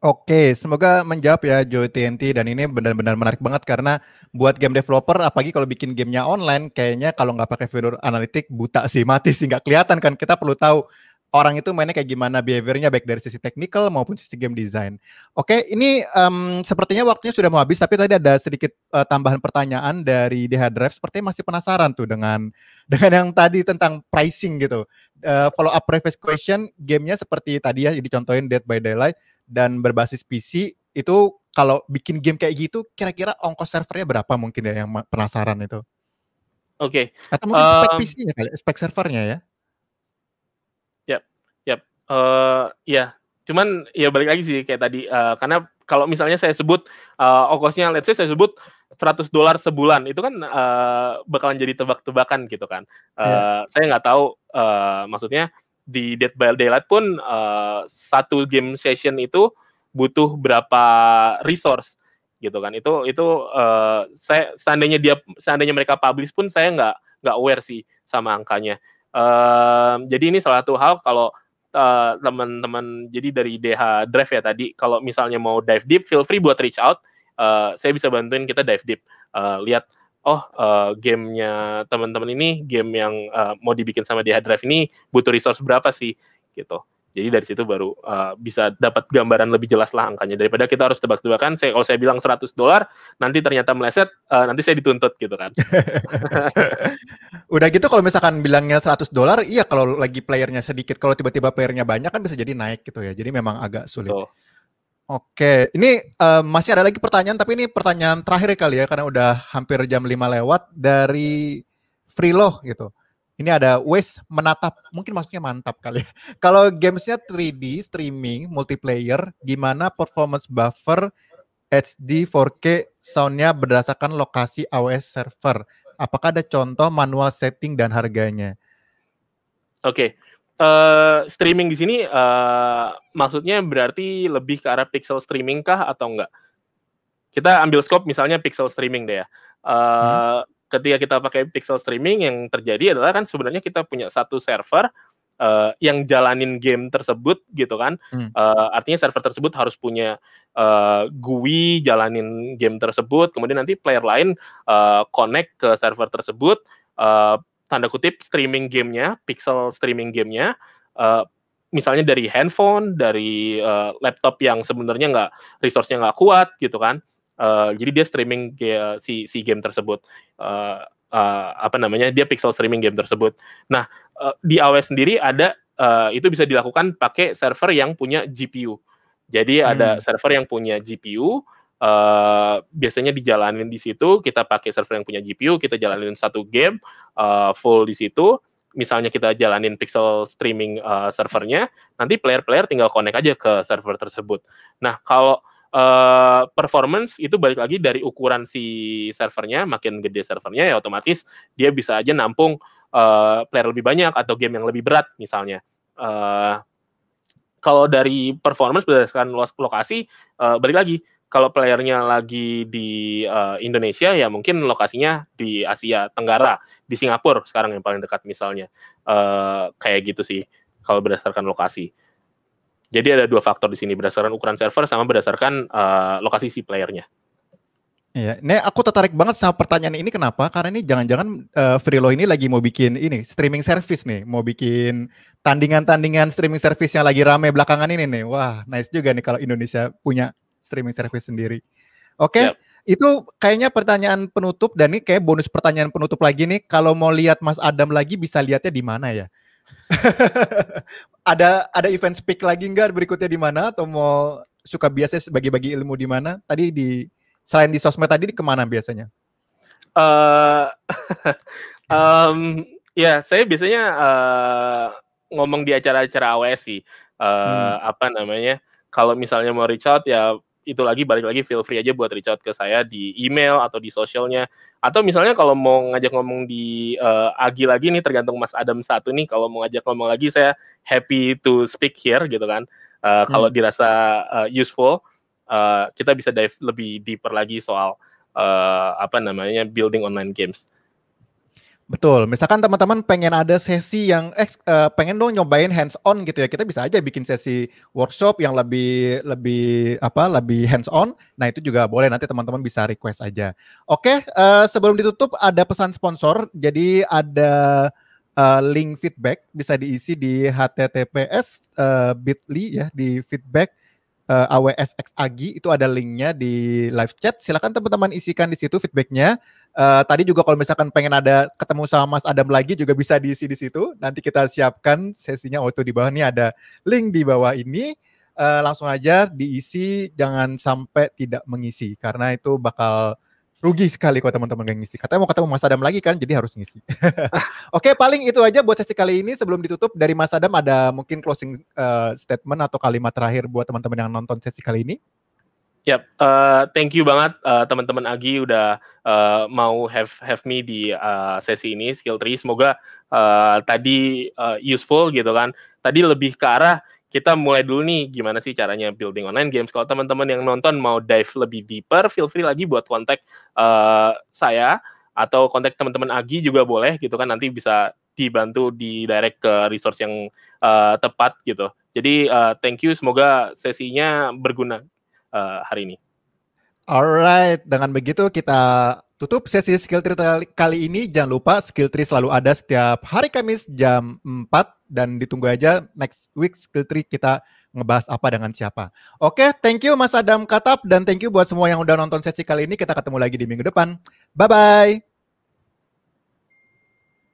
Oke, semoga menjawab ya Joy TNT dan ini benar-benar menarik banget karena buat game developer apalagi kalau bikin gamenya online kayaknya kalau nggak pakai fitur analitik buta sih mati sih nggak kelihatan kan kita perlu tahu orang itu mainnya kayak gimana behaviornya baik dari sisi teknikal maupun sisi game design. Oke, ini um, sepertinya waktunya sudah mau habis tapi tadi ada sedikit uh, tambahan pertanyaan dari DH Drive sepertinya masih penasaran tuh dengan [LAUGHS] dengan yang tadi tentang pricing gitu. Uh, follow up previous question, gamenya seperti tadi ya contohin Dead by Daylight dan berbasis PC itu kalau bikin game kayak gitu kira-kira ongkos servernya berapa mungkin ya yang penasaran itu? Oke. Okay. Atau mungkin spek um, mmm PC-nya kali, spek servernya ya? uh, ya cuman ya balik lagi sih kayak tadi uh, karena kalau misalnya saya sebut uh, eh, okosnya let's say saya sebut 100 dolar sebulan itu kan uh, bakalan jadi tebak-tebakan gitu kan uh, yeah. saya nggak tahu uh, maksudnya di Dead by Daylight pun uh, satu game session itu butuh berapa resource gitu kan itu itu uh, saya seandainya dia seandainya mereka publish pun saya nggak nggak aware sih sama angkanya uh, jadi ini salah satu hal kalau uh, teman-teman jadi dari DH Drive ya tadi kalau misalnya mau dive deep feel free buat reach out uh, saya bisa bantuin kita dive deep uh, lihat oh uh, gamenya teman-teman ini game yang uh, mau dibikin sama DH Drive ini butuh resource berapa sih gitu jadi dari situ baru uh, bisa dapat gambaran lebih jelas lah angkanya daripada kita harus tebak-tebakan. Saya kalau saya bilang 100 dolar, nanti ternyata meleset, uh, nanti saya dituntut gitu kan. [LAUGHS] Udah gitu kalau misalkan bilangnya 100 dolar, iya kalau lagi playernya sedikit, kalau tiba-tiba playernya banyak kan bisa jadi naik gitu ya. Jadi memang agak sulit. Betul. Oke, ini uh, masih ada lagi pertanyaan, tapi ini pertanyaan terakhir kali ya karena udah hampir jam 5 lewat dari loh gitu. Ini ada Waze menatap, mungkin maksudnya mantap kali ya. [LAUGHS] Kalau gamesnya 3D, streaming, multiplayer, gimana performance buffer HD 4K soundnya berdasarkan lokasi AWS server? Apakah ada contoh manual setting dan harganya? Oke, okay. uh, eh, streaming di sini uh, maksudnya berarti lebih ke arah pixel streaming kah atau enggak? Kita ambil scope misalnya pixel streaming deh ya. Uh, hmm ketika kita pakai pixel streaming yang terjadi adalah kan sebenarnya kita punya satu server uh, yang jalanin game tersebut gitu kan hmm. uh, artinya server tersebut harus punya uh, eh, GUI jalanin game tersebut kemudian nanti player lain uh, connect ke server tersebut uh, tanda kutip streaming gamenya pixel streaming gamenya uh, misalnya dari handphone dari uh, laptop yang sebenarnya nggak resource-nya nggak kuat gitu kan Eh, jadi dia streaming kayak si si game tersebut. Uh, uh, apa namanya? Dia pixel streaming game tersebut. Nah, uh, di AWS sendiri ada uh, itu bisa dilakukan pakai server yang punya GPU. Jadi hmm. ada server yang punya GPU, Uh, biasanya dijalanin di situ kita pakai server yang punya GPU kita jalanin satu game uh, full di situ misalnya kita jalanin pixel streaming uh, servernya nanti player-player tinggal connect aja ke server tersebut nah kalau uh, performance itu balik lagi dari ukuran si servernya makin gede servernya ya otomatis dia bisa aja nampung uh, player lebih banyak atau game yang lebih berat misalnya uh, kalau dari performance berdasarkan lokasi uh, balik lagi kalau playernya lagi di uh, Indonesia ya mungkin lokasinya di Asia Tenggara di Singapura sekarang yang paling dekat misalnya uh, kayak gitu sih kalau berdasarkan lokasi jadi ada dua faktor di sini berdasarkan ukuran server sama berdasarkan uh, lokasi si playernya. Iya, ini aku tertarik banget sama pertanyaan ini kenapa? Karena ini jangan-jangan uh, Freelo ini lagi mau bikin ini streaming service nih, mau bikin tandingan-tandingan streaming service yang lagi rame belakangan ini nih. Wah, nice juga nih kalau Indonesia punya streaming service sendiri. Oke, okay, yep. itu kayaknya pertanyaan penutup dan ini kayak bonus pertanyaan penutup lagi nih. Kalau mau lihat Mas Adam lagi bisa lihatnya di mana ya? [LAUGHS] ada ada event speak lagi enggak berikutnya di mana atau mau suka biasa bagi-bagi ilmu di mana? Tadi di selain di sosmed tadi di kemana biasanya? Uh, um, [LAUGHS] ya saya biasanya uh, ngomong di acara-acara AWS sih. Uh, hmm. Apa namanya? Kalau misalnya mau reach out ya itu lagi balik lagi feel free aja buat reach out ke saya di email atau di sosialnya atau misalnya kalau mau ngajak ngomong di uh, Agi lagi nih tergantung Mas Adam satu nih kalau mau ngajak ngomong lagi saya happy to speak here gitu kan uh, kalau hmm. dirasa uh, useful uh, kita bisa dive lebih deeper lagi soal uh, apa namanya building online games Betul. Misalkan teman-teman pengen ada sesi yang eh, eh, pengen dong nyobain hands on gitu ya. Kita bisa aja bikin sesi workshop yang lebih lebih apa? lebih hands on. Nah, itu juga boleh nanti teman-teman bisa request aja. Oke, uh, sebelum ditutup ada pesan sponsor. Jadi ada uh, link feedback bisa diisi di https uh, bit.ly ya di feedback uh, eh, AWSX Agi itu ada linknya di live chat. Silakan teman-teman isikan di situ feedbacknya. Uh, tadi juga kalau misalkan pengen ada ketemu sama Mas Adam lagi juga bisa diisi di situ. Nanti kita siapkan sesinya auto oh, di bawah ini ada link di bawah ini. Uh, langsung aja diisi, jangan sampai tidak mengisi karena itu bakal rugi sekali kok teman-teman gak ngisi. Katanya mau ketemu Mas Adam lagi kan, jadi harus ngisi. [LAUGHS] Oke, paling itu aja buat sesi kali ini. Sebelum ditutup dari Mas Adam ada mungkin closing uh, statement atau kalimat terakhir buat teman-teman yang nonton sesi kali ini. Yep, uh, eh, thank you banget uh, teman-teman Agi udah uh, mau have have me di uh, sesi ini skill tree. Semoga uh, tadi uh, useful gitu kan. Tadi lebih ke arah kita mulai dulu nih gimana sih caranya building online games. Kalau teman-teman yang nonton mau dive lebih deeper, feel free lagi buat kontak uh, saya atau kontak teman-teman Agi juga boleh gitu kan nanti bisa dibantu di direct ke resource yang uh, tepat gitu. Jadi uh, thank you semoga sesinya berguna uh, hari ini. Alright, dengan begitu kita tutup sesi skill tree kali ini. Jangan lupa skill tree selalu ada setiap hari Kamis jam 4 dan ditunggu aja next week skill tree kita ngebahas apa dengan siapa. Oke, okay, thank you Mas Adam Katap dan thank you buat semua yang udah nonton sesi kali ini. Kita ketemu lagi di minggu depan. Bye bye.